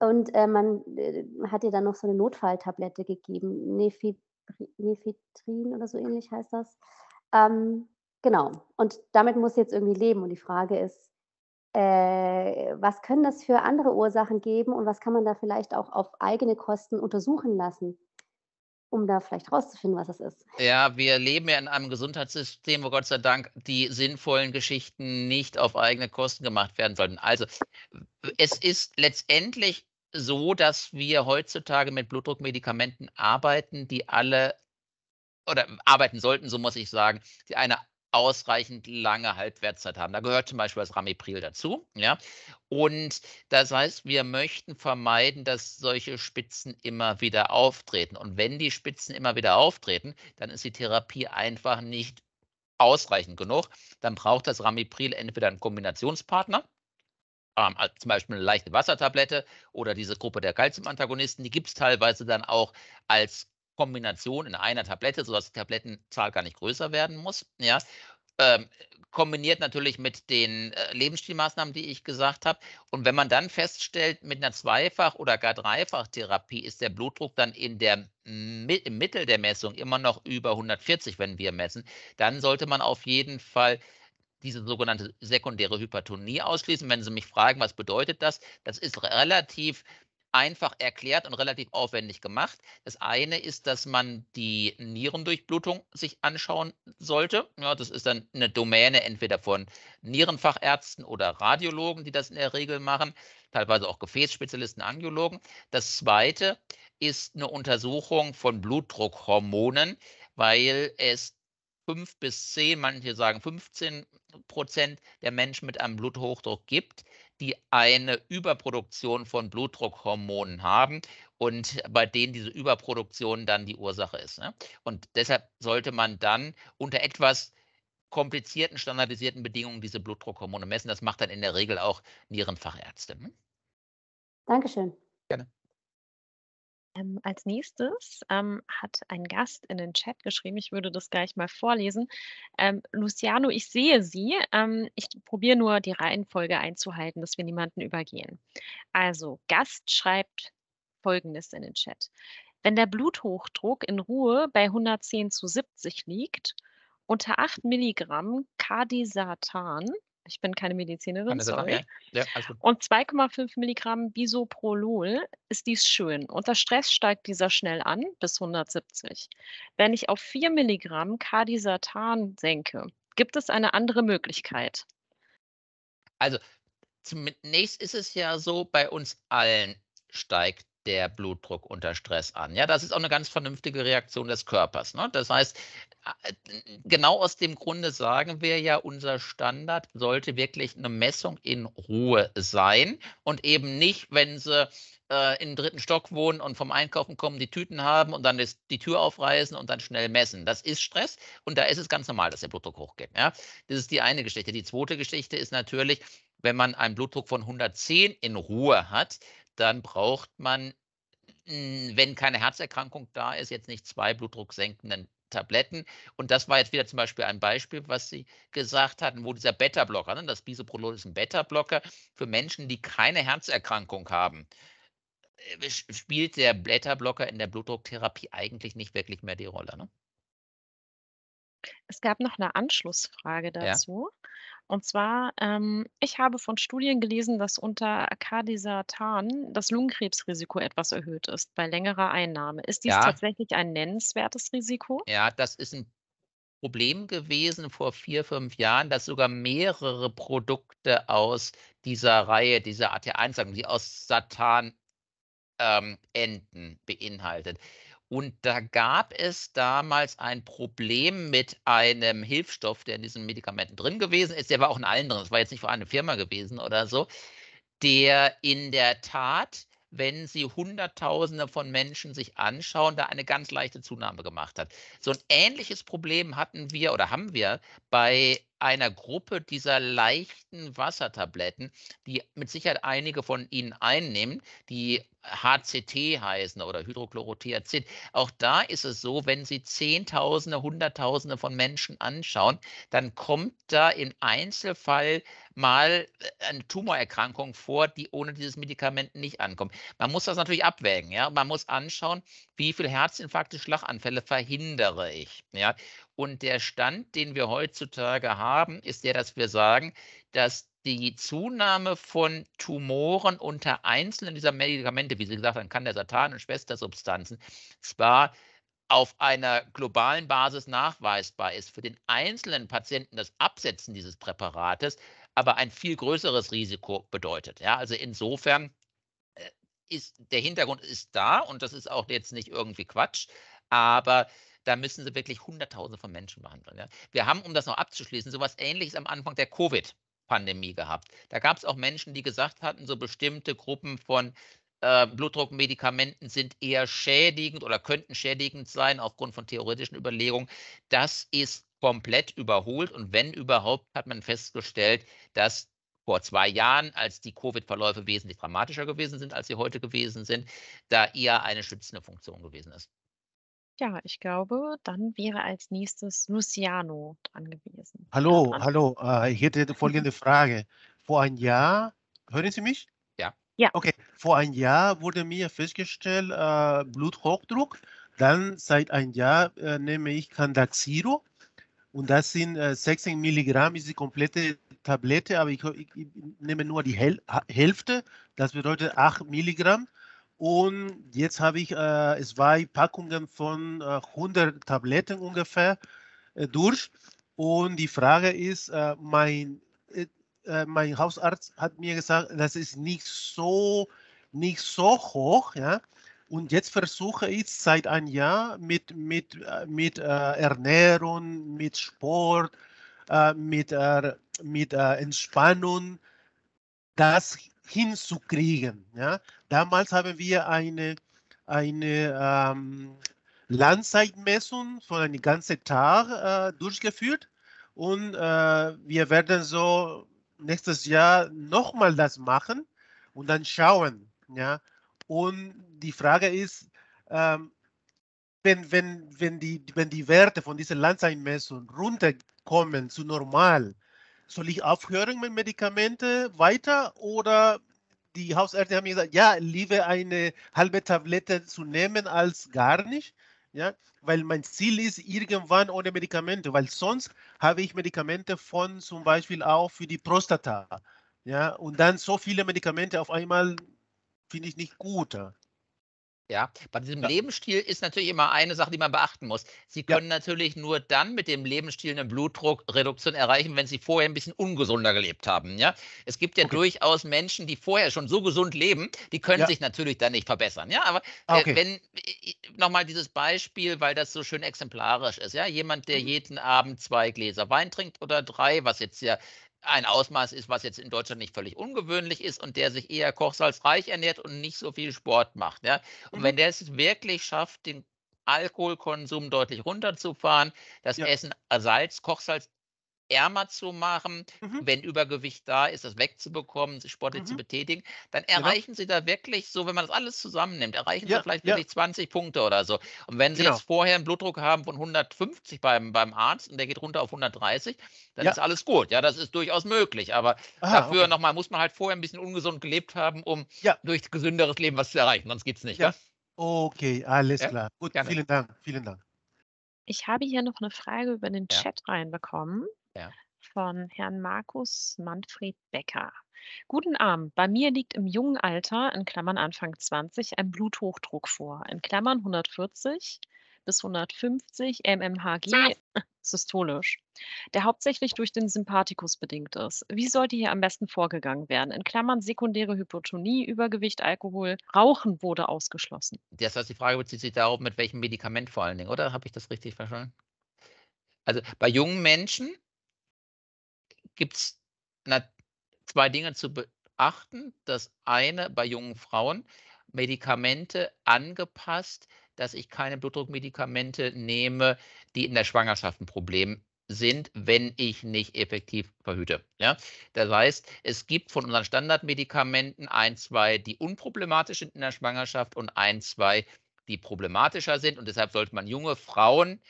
und äh, man äh, hat ihr dann noch so eine Notfalltablette gegeben, Nefibri Nefitrin oder so ähnlich heißt das. Ähm, genau, und damit muss sie jetzt irgendwie leben. Und die Frage ist, äh, was können das für andere Ursachen geben und was kann man da vielleicht auch auf eigene Kosten untersuchen lassen, um da vielleicht rauszufinden, was das ist. Ja, wir leben ja in einem Gesundheitssystem, wo Gott sei Dank die sinnvollen Geschichten nicht auf eigene Kosten gemacht werden sollten. Also es ist letztendlich so, dass wir heutzutage mit Blutdruckmedikamenten arbeiten, die alle oder arbeiten sollten, so muss ich sagen, die eine ausreichend lange Halbwertszeit haben. Da gehört zum Beispiel das Ramipril dazu. Ja? Und das heißt, wir möchten vermeiden, dass solche Spitzen immer wieder auftreten. Und wenn die Spitzen immer wieder auftreten, dann ist die Therapie einfach nicht ausreichend genug. Dann braucht das Ramipril entweder einen Kombinationspartner, ähm, zum Beispiel eine leichte Wassertablette oder diese Gruppe der Calcium-Antagonisten, die gibt es teilweise dann auch als Kombination in einer Tablette, sodass die Tablettenzahl gar nicht größer werden muss. Ja. Ähm, kombiniert natürlich mit den äh, Lebensstilmaßnahmen, die ich gesagt habe. Und wenn man dann feststellt, mit einer Zweifach- oder gar Dreifachtherapie ist der Blutdruck dann in der, im Mittel der Messung immer noch über 140, wenn wir messen, dann sollte man auf jeden Fall diese sogenannte sekundäre Hypertonie ausschließen. Wenn Sie mich fragen, was bedeutet das? Das ist relativ einfach erklärt und relativ aufwendig gemacht. Das eine ist, dass man die Nierendurchblutung sich anschauen sollte. Ja, das ist dann eine Domäne entweder von Nierenfachärzten oder Radiologen, die das in der Regel machen, teilweise auch Gefäßspezialisten, Angiologen. Das zweite ist eine Untersuchung von Blutdruckhormonen, weil es fünf bis zehn, manche sagen 15 Prozent der Menschen mit einem Bluthochdruck gibt die eine Überproduktion von Blutdruckhormonen haben und bei denen diese Überproduktion dann die Ursache ist. Ne? Und deshalb sollte man dann unter etwas komplizierten, standardisierten Bedingungen diese Blutdruckhormone messen. Das macht dann in der Regel auch Nierenfachärzte. Hm? Dankeschön. Gerne. Ähm, als nächstes ähm, hat ein Gast in den Chat geschrieben, ich würde das gleich mal vorlesen. Ähm, Luciano, ich sehe Sie. Ähm, ich probiere nur die Reihenfolge einzuhalten, dass wir niemanden übergehen. Also, Gast schreibt Folgendes in den Chat. Wenn der Bluthochdruck in Ruhe bei 110 zu 70 liegt, unter 8 Milligramm Cardisatan ich bin keine Medizinerin, sorry. Ja, also. Und 2,5 Milligramm Bisoprolol ist dies schön. Unter Stress steigt dieser schnell an bis 170. Wenn ich auf 4 Milligramm Cardisatan senke, gibt es eine andere Möglichkeit. Also zunächst ist es ja so, bei uns allen steigt der Blutdruck unter Stress an. Ja, das ist auch eine ganz vernünftige Reaktion des Körpers. Ne? Das heißt, äh, genau aus dem Grunde sagen wir ja, unser Standard sollte wirklich eine Messung in Ruhe sein und eben nicht, wenn sie äh, im dritten Stock wohnen und vom Einkaufen kommen, die Tüten haben und dann das, die Tür aufreißen und dann schnell messen. Das ist Stress und da ist es ganz normal, dass der Blutdruck hochgeht. Ja? Das ist die eine Geschichte. Die zweite Geschichte ist natürlich, wenn man einen Blutdruck von 110 in Ruhe hat, dann braucht man, hm, wenn keine Herzerkrankung da ist, jetzt nicht zwei blutdrucksenkenden Tabletten. Und das war jetzt wieder zum Beispiel ein Beispiel, was Sie gesagt hatten, wo dieser Beta-Blocker, ne, das Bisoprolol ist ein Beta-Blocker, für Menschen, die keine Herzerkrankung haben, äh, spielt der Beta-Blocker in der Blutdrucktherapie eigentlich nicht wirklich mehr die Rolle. Ne? Es gab noch eine Anschlussfrage dazu. Ja. Und zwar, ähm, ich habe von Studien gelesen, dass unter Cardisatan das Lungenkrebsrisiko etwas erhöht ist bei längerer Einnahme. Ist dies Ja. tatsächlich ein nennenswertes Risiko? Ja, das ist ein Problem gewesen vor vier, fünf Jahren, dass sogar mehrere Produkte aus dieser Reihe, dieser AT1, sagen, die aus Satan ähm, enden, beinhaltet. Und da gab es damals ein Problem mit einem Hilfsstoff, der in diesen Medikamenten drin gewesen ist. Der war auch in allen drin. Das war jetzt nicht vor einer Firma gewesen oder so. Der in der Tat, wenn Sie Hunderttausende von Menschen sich anschauen, da eine ganz leichte Zunahme gemacht hat. So ein ähnliches Problem hatten wir oder haben wir bei einer Gruppe dieser leichten Wassertabletten, die mit Sicherheit einige von Ihnen einnehmen, die HCT heißen oder Hydrochlorothiazid. Auch da ist es so, wenn Sie Zehntausende, Hunderttausende von Menschen anschauen, dann kommt da im Einzelfall mal äh, eine Tumorerkrankung vor, die ohne dieses Medikament nicht ankommt. Man muss das natürlich abwägen. Ja? Man muss anschauen, wie viel Herzinfarkte, Schlaganfälle verhindere ich. Ja? Und der Stand, den wir heutzutage haben, ist der, dass wir sagen, dass die Zunahme von Tumoren unter einzelnen dieser Medikamente, wie Sie gesagt haben, kann der Satan und Schwestersubstanzen, zwar auf einer globalen Basis nachweisbar ist, für den einzelnen Patienten das Absetzen dieses Präparates aber ein viel größeres Risiko bedeutet. Ja, also insofern äh, ist der Hintergrund ist da und das ist auch jetzt nicht irgendwie Quatsch, aber da müssen sie wirklich Hunderttausende von Menschen behandeln. Ja. Wir haben, um das noch abzuschließen, so etwas Ähnliches am Anfang der Covid. Pandemie gehabt. Da gab es auch Menschen, die gesagt hatten, so bestimmte Gruppen von äh, Blutdruckmedikamenten sind eher schädigend oder könnten schädigend sein aufgrund von theoretischen Überlegungen. Das ist komplett überholt und wenn überhaupt, hat man festgestellt, dass vor zwei Jahren, als die Covid-Verläufe wesentlich dramatischer gewesen sind, als sie heute gewesen sind, da eher eine schützende Funktion gewesen ist. Ja, ich glaube, dann wäre als nächstes Luciano dran gewesen. Hallo, dran. hallo. Äh, ich hätte folgende Frage. Vor ein Jahr, hören Sie mich? Ja. Ja. Okay, vor ein Jahr wurde mir festgestellt, äh, Bluthochdruck. Dann seit ein Jahr äh, nehme ich Candaxiro. Und das sind äh, 16 Milligramm, ist die komplette Tablette, aber ich, ich, ich nehme nur die Häl Hälfte. Das bedeutet 8 Milligramm. Und jetzt habe ich äh, zwei Packungen von äh, 100 Tabletten ungefähr äh, durch. Und die Frage ist, äh, mein, äh, äh, mein Hausarzt hat mir gesagt, das ist nicht so, nicht so hoch. Ja? Und jetzt versuche ich seit einem Jahr mit, mit, mit Ernährung, mit Sport, mit, mit Entspannung, das hinzukriegen. Ja? Damals haben wir eine, eine ähm, Landzeitmessung von einem ganzen Tag äh, durchgeführt und äh, wir werden so nächstes Jahr nochmal das machen und dann schauen. Ja? Und die Frage ist, ähm, wenn, wenn, wenn, die, wenn die Werte von dieser Landzeitmessung runterkommen zu normal, soll ich aufhören mit Medikamenten weiter oder die Hausärzte haben gesagt, ja, lieber eine halbe Tablette zu nehmen als gar nicht. Ja, weil mein Ziel ist irgendwann ohne Medikamente, weil sonst habe ich Medikamente von zum Beispiel auch für die Prostata. Ja, und dann so viele Medikamente auf einmal finde ich nicht gut. Ja, bei diesem ja. Lebensstil ist natürlich immer eine Sache, die man beachten muss. Sie können ja. natürlich nur dann mit dem Lebensstil eine Blutdruckreduktion erreichen, wenn Sie vorher ein bisschen ungesunder gelebt haben. Ja? Es gibt ja okay. durchaus Menschen, die vorher schon so gesund leben, die können ja. sich natürlich dann nicht verbessern. Ja, aber ah, äh, okay. äh, wenn, nochmal dieses Beispiel, weil das so schön exemplarisch ist. Ja, jemand, der mhm. jeden Abend zwei Gläser Wein trinkt oder drei, was jetzt ja ein Ausmaß ist, was jetzt in Deutschland nicht völlig ungewöhnlich ist und der sich eher kochsalzreich ernährt und nicht so viel Sport macht. Ja? Und mhm. wenn der es wirklich schafft, den Alkoholkonsum deutlich runterzufahren, das ja. Essen äh, Salz, Kochsalz ärmer zu machen, mhm. wenn Übergewicht da ist, das wegzubekommen, sich sportlich mhm. zu betätigen, dann genau. erreichen genau. sie da wirklich so, wenn man das alles zusammennimmt, erreichen ja, sie vielleicht ja. wirklich 20 Punkte oder so. Und wenn sie genau. jetzt vorher einen Blutdruck haben von 150 beim, beim Arzt und der geht runter auf 130, dann ja. ist alles gut. Ja, das ist durchaus möglich. Aber Aha, dafür okay. nochmal, muss man halt vorher ein bisschen ungesund gelebt haben, um durch gesünderes Leben was zu erreichen. Sonst geht es nicht. Okay, alles klar. Gut, Gerne. vielen Dank. Vielen Dank. Ich habe hier noch eine Frage über den Chat reinbekommen. Ja. Von Herrn Markus Manfred Becker. Guten Abend. Bei mir liegt im jungen Alter, in Klammern Anfang 20, ein Bluthochdruck vor. In Klammern 140 bis 150 mmHg systolisch, der hauptsächlich durch den Sympathikus bedingt ist. Wie sollte hier am besten vorgegangen werden? In Klammern sekundäre Hypotonie, Übergewicht, Alkohol, Rauchen wurde ausgeschlossen. Das heißt, die Frage bezieht sich darauf, mit welchem Medikament vor allen Dingen, oder? Habe ich das richtig verstanden? Also bei jungen Menschen gibt es zwei Dinge zu beachten. Das eine bei jungen Frauen, Medikamente angepasst, dass ich keine Blutdruckmedikamente nehme, die in der Schwangerschaft ein Problem sind, wenn ich nicht effektiv verhüte. Ja? Das heißt, es gibt von unseren Standardmedikamenten ein, zwei, die unproblematisch sind in der Schwangerschaft und ein, zwei, die problematischer sind. Und deshalb sollte man junge Frauen,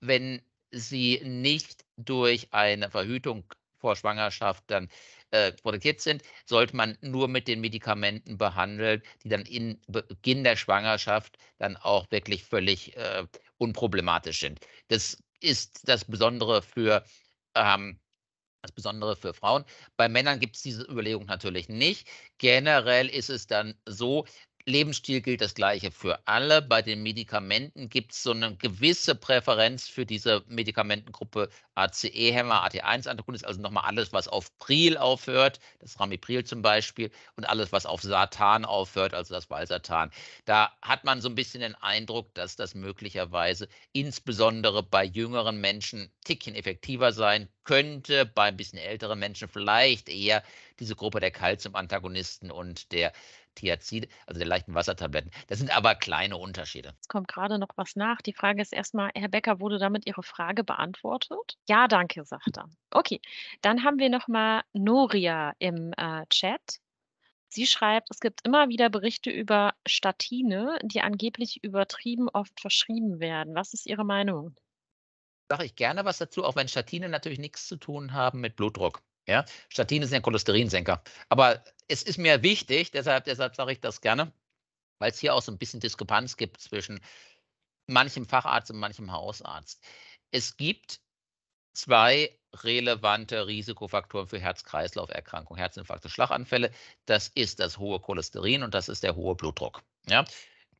wenn sie nicht durch eine Verhütung vor Schwangerschaft dann äh, protektiert sind, sollte man nur mit den Medikamenten behandeln, die dann in Beginn der Schwangerschaft dann auch wirklich völlig äh, unproblematisch sind. Das ist das Besondere für ähm, das Besondere für Frauen. Bei Männern gibt es diese Überlegung natürlich nicht. Generell ist es dann so, Lebensstil gilt das Gleiche für alle. Bei den Medikamenten gibt es so eine gewisse Präferenz für diese Medikamentengruppe ACE-Hämmer, AT1-Antagonist, also nochmal alles, was auf Pril aufhört, das Ramipril zum Beispiel, und alles, was auf Satan aufhört, also das Valsatan. Da hat man so ein bisschen den Eindruck, dass das möglicherweise insbesondere bei jüngeren Menschen ein Tickchen effektiver sein könnte, bei ein bisschen älteren Menschen vielleicht eher diese Gruppe der Calcium-Antagonisten und der Thiazid, also der leichten Wassertabletten. Das sind aber kleine Unterschiede. Es kommt gerade noch was nach. Die Frage ist erstmal, Herr Becker, wurde damit Ihre Frage beantwortet? Ja, danke, sagt er. Okay, dann haben wir nochmal Noria im äh, Chat. Sie schreibt, es gibt immer wieder Berichte über Statine, die angeblich übertrieben oft verschrieben werden. Was ist Ihre Meinung? Sage ich gerne was dazu, auch wenn Statine natürlich nichts zu tun haben mit Blutdruck. Ja? Statine sind ja Cholesterinsenker. Aber es ist mir wichtig, deshalb, deshalb sage ich das gerne, weil es hier auch so ein bisschen Diskrepanz gibt zwischen manchem Facharzt und manchem Hausarzt. Es gibt zwei relevante Risikofaktoren für Herz-Kreislauf-Erkrankungen, Herzinfarkte, Schlaganfälle. Das ist das hohe Cholesterin und das ist der hohe Blutdruck. Ja?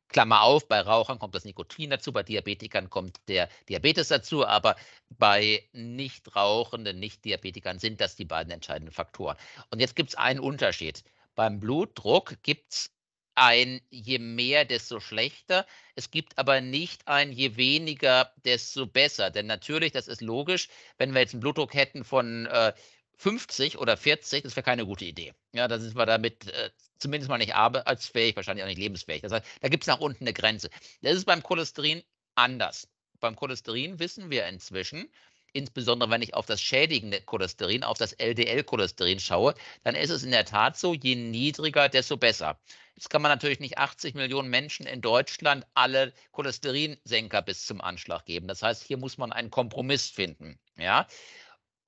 Klammer auf, bei Rauchern kommt das Nikotin dazu, bei Diabetikern kommt der Diabetes dazu, aber bei nicht rauchenden, nicht Diabetikern sind das die beiden entscheidenden Faktoren. Und jetzt gibt es einen Unterschied. Beim Blutdruck gibt es ein je mehr, desto schlechter. Es gibt aber nicht ein je weniger, desto besser. Denn natürlich, das ist logisch, wenn wir jetzt einen Blutdruck hätten von äh, 50 oder 40, das wäre keine gute Idee. Ja, da sind wir damit äh, zumindest mal nicht arbeitsfähig, wahrscheinlich auch nicht lebensfähig. Das heißt, da gibt es nach unten eine Grenze. Das ist beim Cholesterin anders. Beim Cholesterin wissen wir inzwischen, insbesondere wenn ich auf das schädigende Cholesterin, auf das LDL-Cholesterin schaue, dann ist es in der Tat so, je niedriger, desto besser. Jetzt kann man natürlich nicht 80 Millionen Menschen in Deutschland alle Cholesterinsenker bis zum Anschlag geben. Das heißt, hier muss man einen Kompromiss finden. Ja.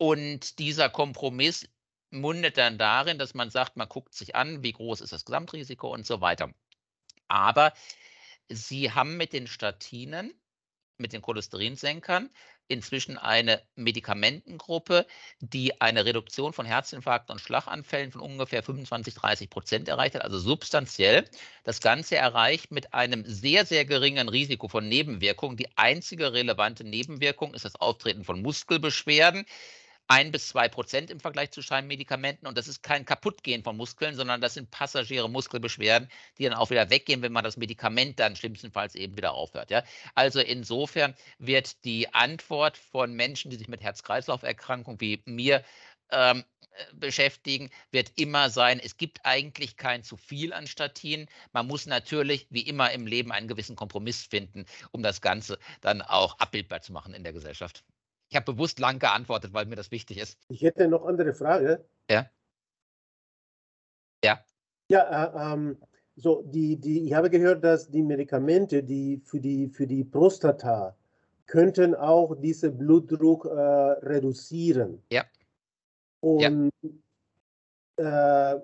Und dieser Kompromiss mundet dann darin, dass man sagt, man guckt sich an, wie groß ist das Gesamtrisiko und so weiter. Aber sie haben mit den Statinen, mit den Cholesterinsenkern, inzwischen eine Medikamentengruppe, die eine Reduktion von Herzinfarkten und Schlaganfällen von ungefähr 25, 30 Prozent erreicht hat, also substanziell. Das Ganze erreicht mit einem sehr, sehr geringen Risiko von Nebenwirkungen. Die einzige relevante Nebenwirkung ist das Auftreten von Muskelbeschwerden ein bis zwei Prozent im Vergleich zu Scheinmedikamenten. Und das ist kein Kaputtgehen von Muskeln, sondern das sind passagiere Muskelbeschwerden, die dann auch wieder weggehen, wenn man das Medikament dann schlimmstenfalls eben wieder aufhört. Ja? Also insofern wird die Antwort von Menschen, die sich mit Herz-Kreislauf-Erkrankungen wie mir ähm, äh, beschäftigen, wird immer sein, es gibt eigentlich kein zu viel an Statinen. Man muss natürlich, wie immer im Leben, einen gewissen Kompromiss finden, um das Ganze dann auch abbildbar zu machen in der Gesellschaft. Ich habe bewusst lang geantwortet, weil mir das wichtig ist. Ich hätte noch andere Frage. Ja. Ja. Ja, äh, ähm, so die, die, ich habe gehört, dass die Medikamente, die für die für die Prostata könnten auch diesen Blutdruck äh, reduzieren. Ja. Und ja. Äh,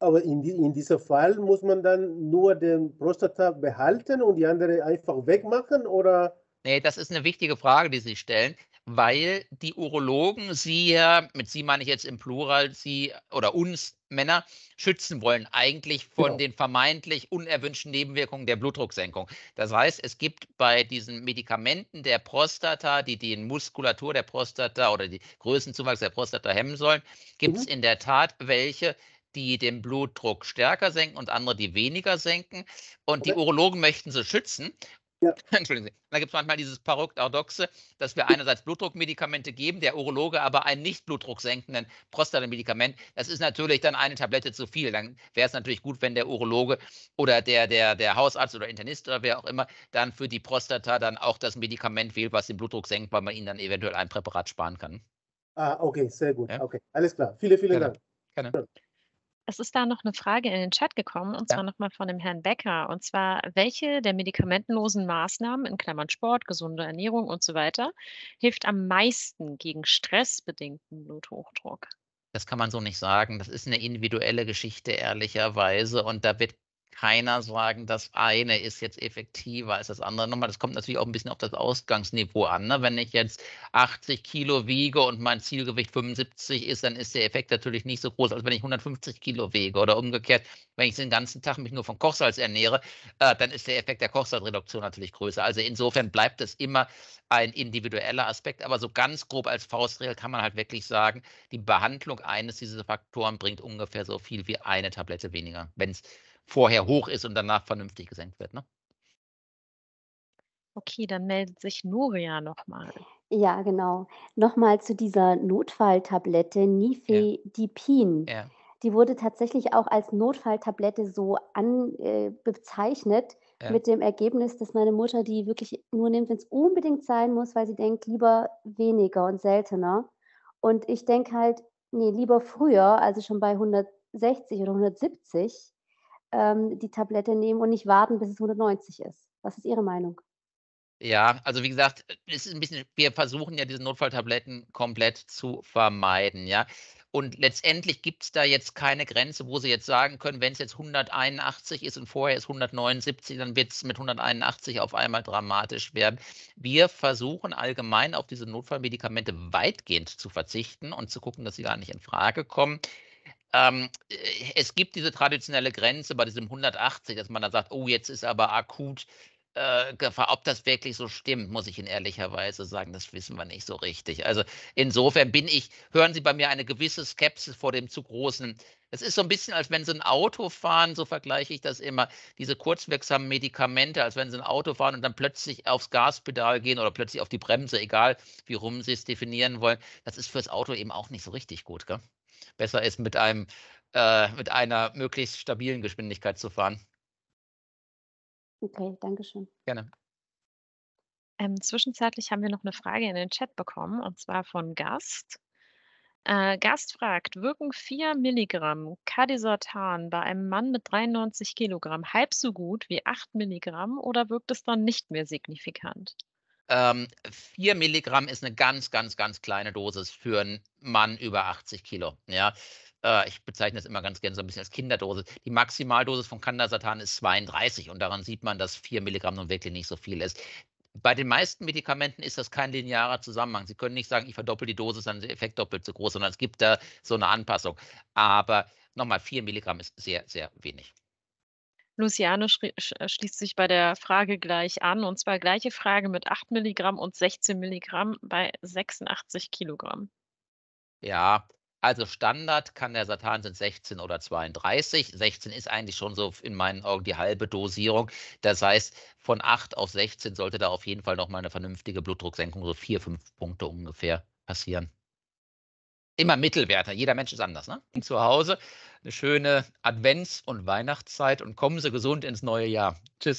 aber in, die, in diesem Fall muss man dann nur den Prostata behalten und die andere einfach wegmachen oder Nee, das ist eine wichtige Frage, die Sie stellen, weil die Urologen Sie ja, mit Sie meine ich jetzt im Plural, Sie oder uns Männer schützen wollen, eigentlich von genau. den vermeintlich unerwünschten Nebenwirkungen der Blutdrucksenkung. Das heißt, es gibt bei diesen Medikamenten der Prostata, die die Muskulatur der Prostata oder die Größenzuwachs der Prostata hemmen sollen, gibt es mhm. in der Tat welche, die den Blutdruck stärker senken und andere, die weniger senken. Und okay. die Urologen möchten sie schützen ja. Entschuldigen Sie. Da gibt es manchmal dieses Paradoxe, dass wir einerseits Blutdruckmedikamente geben, der Urologe aber einen nicht blutdrucksenkenden Prostatamedikament. Das ist natürlich dann eine Tablette zu viel. Dann wäre es natürlich gut, wenn der Urologe oder der, der, der Hausarzt oder Internist oder wer auch immer dann für die Prostata dann auch das Medikament wählt, was den Blutdruck senkt, weil man ihnen dann eventuell ein Präparat sparen kann. Ah, okay, sehr gut. Ja? Okay, alles klar. Vielen, vielen Dank. Gerne. Gerne. Es ist da noch eine Frage in den Chat gekommen, und zwar nochmal von dem Herrn Becker. Und zwar, welche der medikamentenlosen Maßnahmen, in Klammern Sport, gesunde Ernährung und so weiter, hilft am meisten gegen stressbedingten Bluthochdruck? Das kann man so nicht sagen. Das ist eine individuelle Geschichte, ehrlicherweise. Und da wird keiner sagen, das eine ist jetzt effektiver als das andere. Nochmal, das kommt natürlich auch ein bisschen auf das Ausgangsniveau an. Ne? Wenn ich jetzt 80 Kilo wiege und mein Zielgewicht 75 ist, dann ist der Effekt natürlich nicht so groß, als wenn ich 150 Kilo wiege oder umgekehrt. Wenn ich den ganzen Tag mich nur von Kochsalz ernähre, äh, dann ist der Effekt der Kochsalzreduktion natürlich größer. Also insofern bleibt es immer ein individueller Aspekt, aber so ganz grob als Faustregel kann man halt wirklich sagen, die Behandlung eines dieser Faktoren bringt ungefähr so viel wie eine Tablette weniger, wenn es vorher hoch ist und danach vernünftig gesenkt wird. Ne? Okay, dann meldet sich Nuria nochmal. Ja, genau. Nochmal zu dieser Notfalltablette Nifedipin. Ja. Ja. Die wurde tatsächlich auch als Notfalltablette so an, äh, bezeichnet, ja. mit dem Ergebnis, dass meine Mutter die wirklich nur nimmt, wenn es unbedingt sein muss, weil sie denkt, lieber weniger und seltener. Und ich denke halt, nee, lieber früher, also schon bei 160 oder 170, ähm, die Tablette nehmen und nicht warten, bis es 190 ist. Was ist Ihre Meinung? Ja, also wie gesagt, es ist ein bisschen, wir versuchen ja diese Notfalltabletten komplett zu vermeiden, ja. Und letztendlich gibt es da jetzt keine Grenze, wo sie jetzt sagen können, wenn es jetzt 181 ist und vorher ist 179, dann wird es mit 181 auf einmal dramatisch werden. Wir versuchen allgemein auf diese Notfallmedikamente weitgehend zu verzichten und zu gucken, dass sie gar nicht in Frage kommen. Ähm, äh, es gibt diese traditionelle Grenze bei diesem 180, dass man dann sagt, oh, jetzt ist aber akut äh, Gefahr. Ob das wirklich so stimmt, muss ich Ihnen ehrlicherweise sagen, das wissen wir nicht so richtig. Also insofern bin ich, hören Sie bei mir eine gewisse Skepsis vor dem zu großen. Es ist so ein bisschen, als wenn Sie ein Auto fahren, so vergleiche ich das immer, diese kurzwirksamen Medikamente, als wenn Sie ein Auto fahren und dann plötzlich aufs Gaspedal gehen oder plötzlich auf die Bremse, egal wie rum Sie es definieren wollen. Das ist fürs Auto eben auch nicht so richtig gut, gell? besser ist, mit einem äh, mit einer möglichst stabilen Geschwindigkeit zu fahren. Okay, danke schön. Gerne. Ähm, zwischenzeitlich haben wir noch eine Frage in den Chat bekommen, und zwar von Gast. Äh, Gast fragt, wirken 4 Milligramm Cadisortan bei einem Mann mit 93 Kilogramm halb so gut wie 8 Milligramm oder wirkt es dann nicht mehr signifikant? Ähm, 4 Milligramm ist eine ganz, ganz, ganz kleine Dosis für einen Mann über 80 Kilo. Ja? Äh, ich bezeichne das immer ganz gerne so ein bisschen als Kinderdosis. Die Maximaldosis von Candasatan ist 32 und daran sieht man, dass 4 Milligramm nun wirklich nicht so viel ist. Bei den meisten Medikamenten ist das kein linearer Zusammenhang. Sie können nicht sagen, ich verdoppel die Dosis, dann ist der Effekt doppelt so groß, sondern es gibt da so eine Anpassung. Aber nochmal, 4 Milligramm ist sehr, sehr wenig. Luciane äh, schließt sich bei der Frage gleich an, und zwar gleiche Frage mit 8 Milligramm und 16 Milligramm bei 86 Kilogramm. Ja, also Standard kann der Satan sind 16 oder 32. 16 ist eigentlich schon so in meinen Augen die halbe Dosierung. Das heißt, von 8 auf 16 sollte da auf jeden Fall nochmal eine vernünftige Blutdrucksenkung, so 4, 5 Punkte ungefähr passieren immer Mittelwerte. Jeder Mensch ist anders. Ne? Zu Hause eine schöne Advents- und Weihnachtszeit und kommen Sie gesund ins neue Jahr. Tschüss.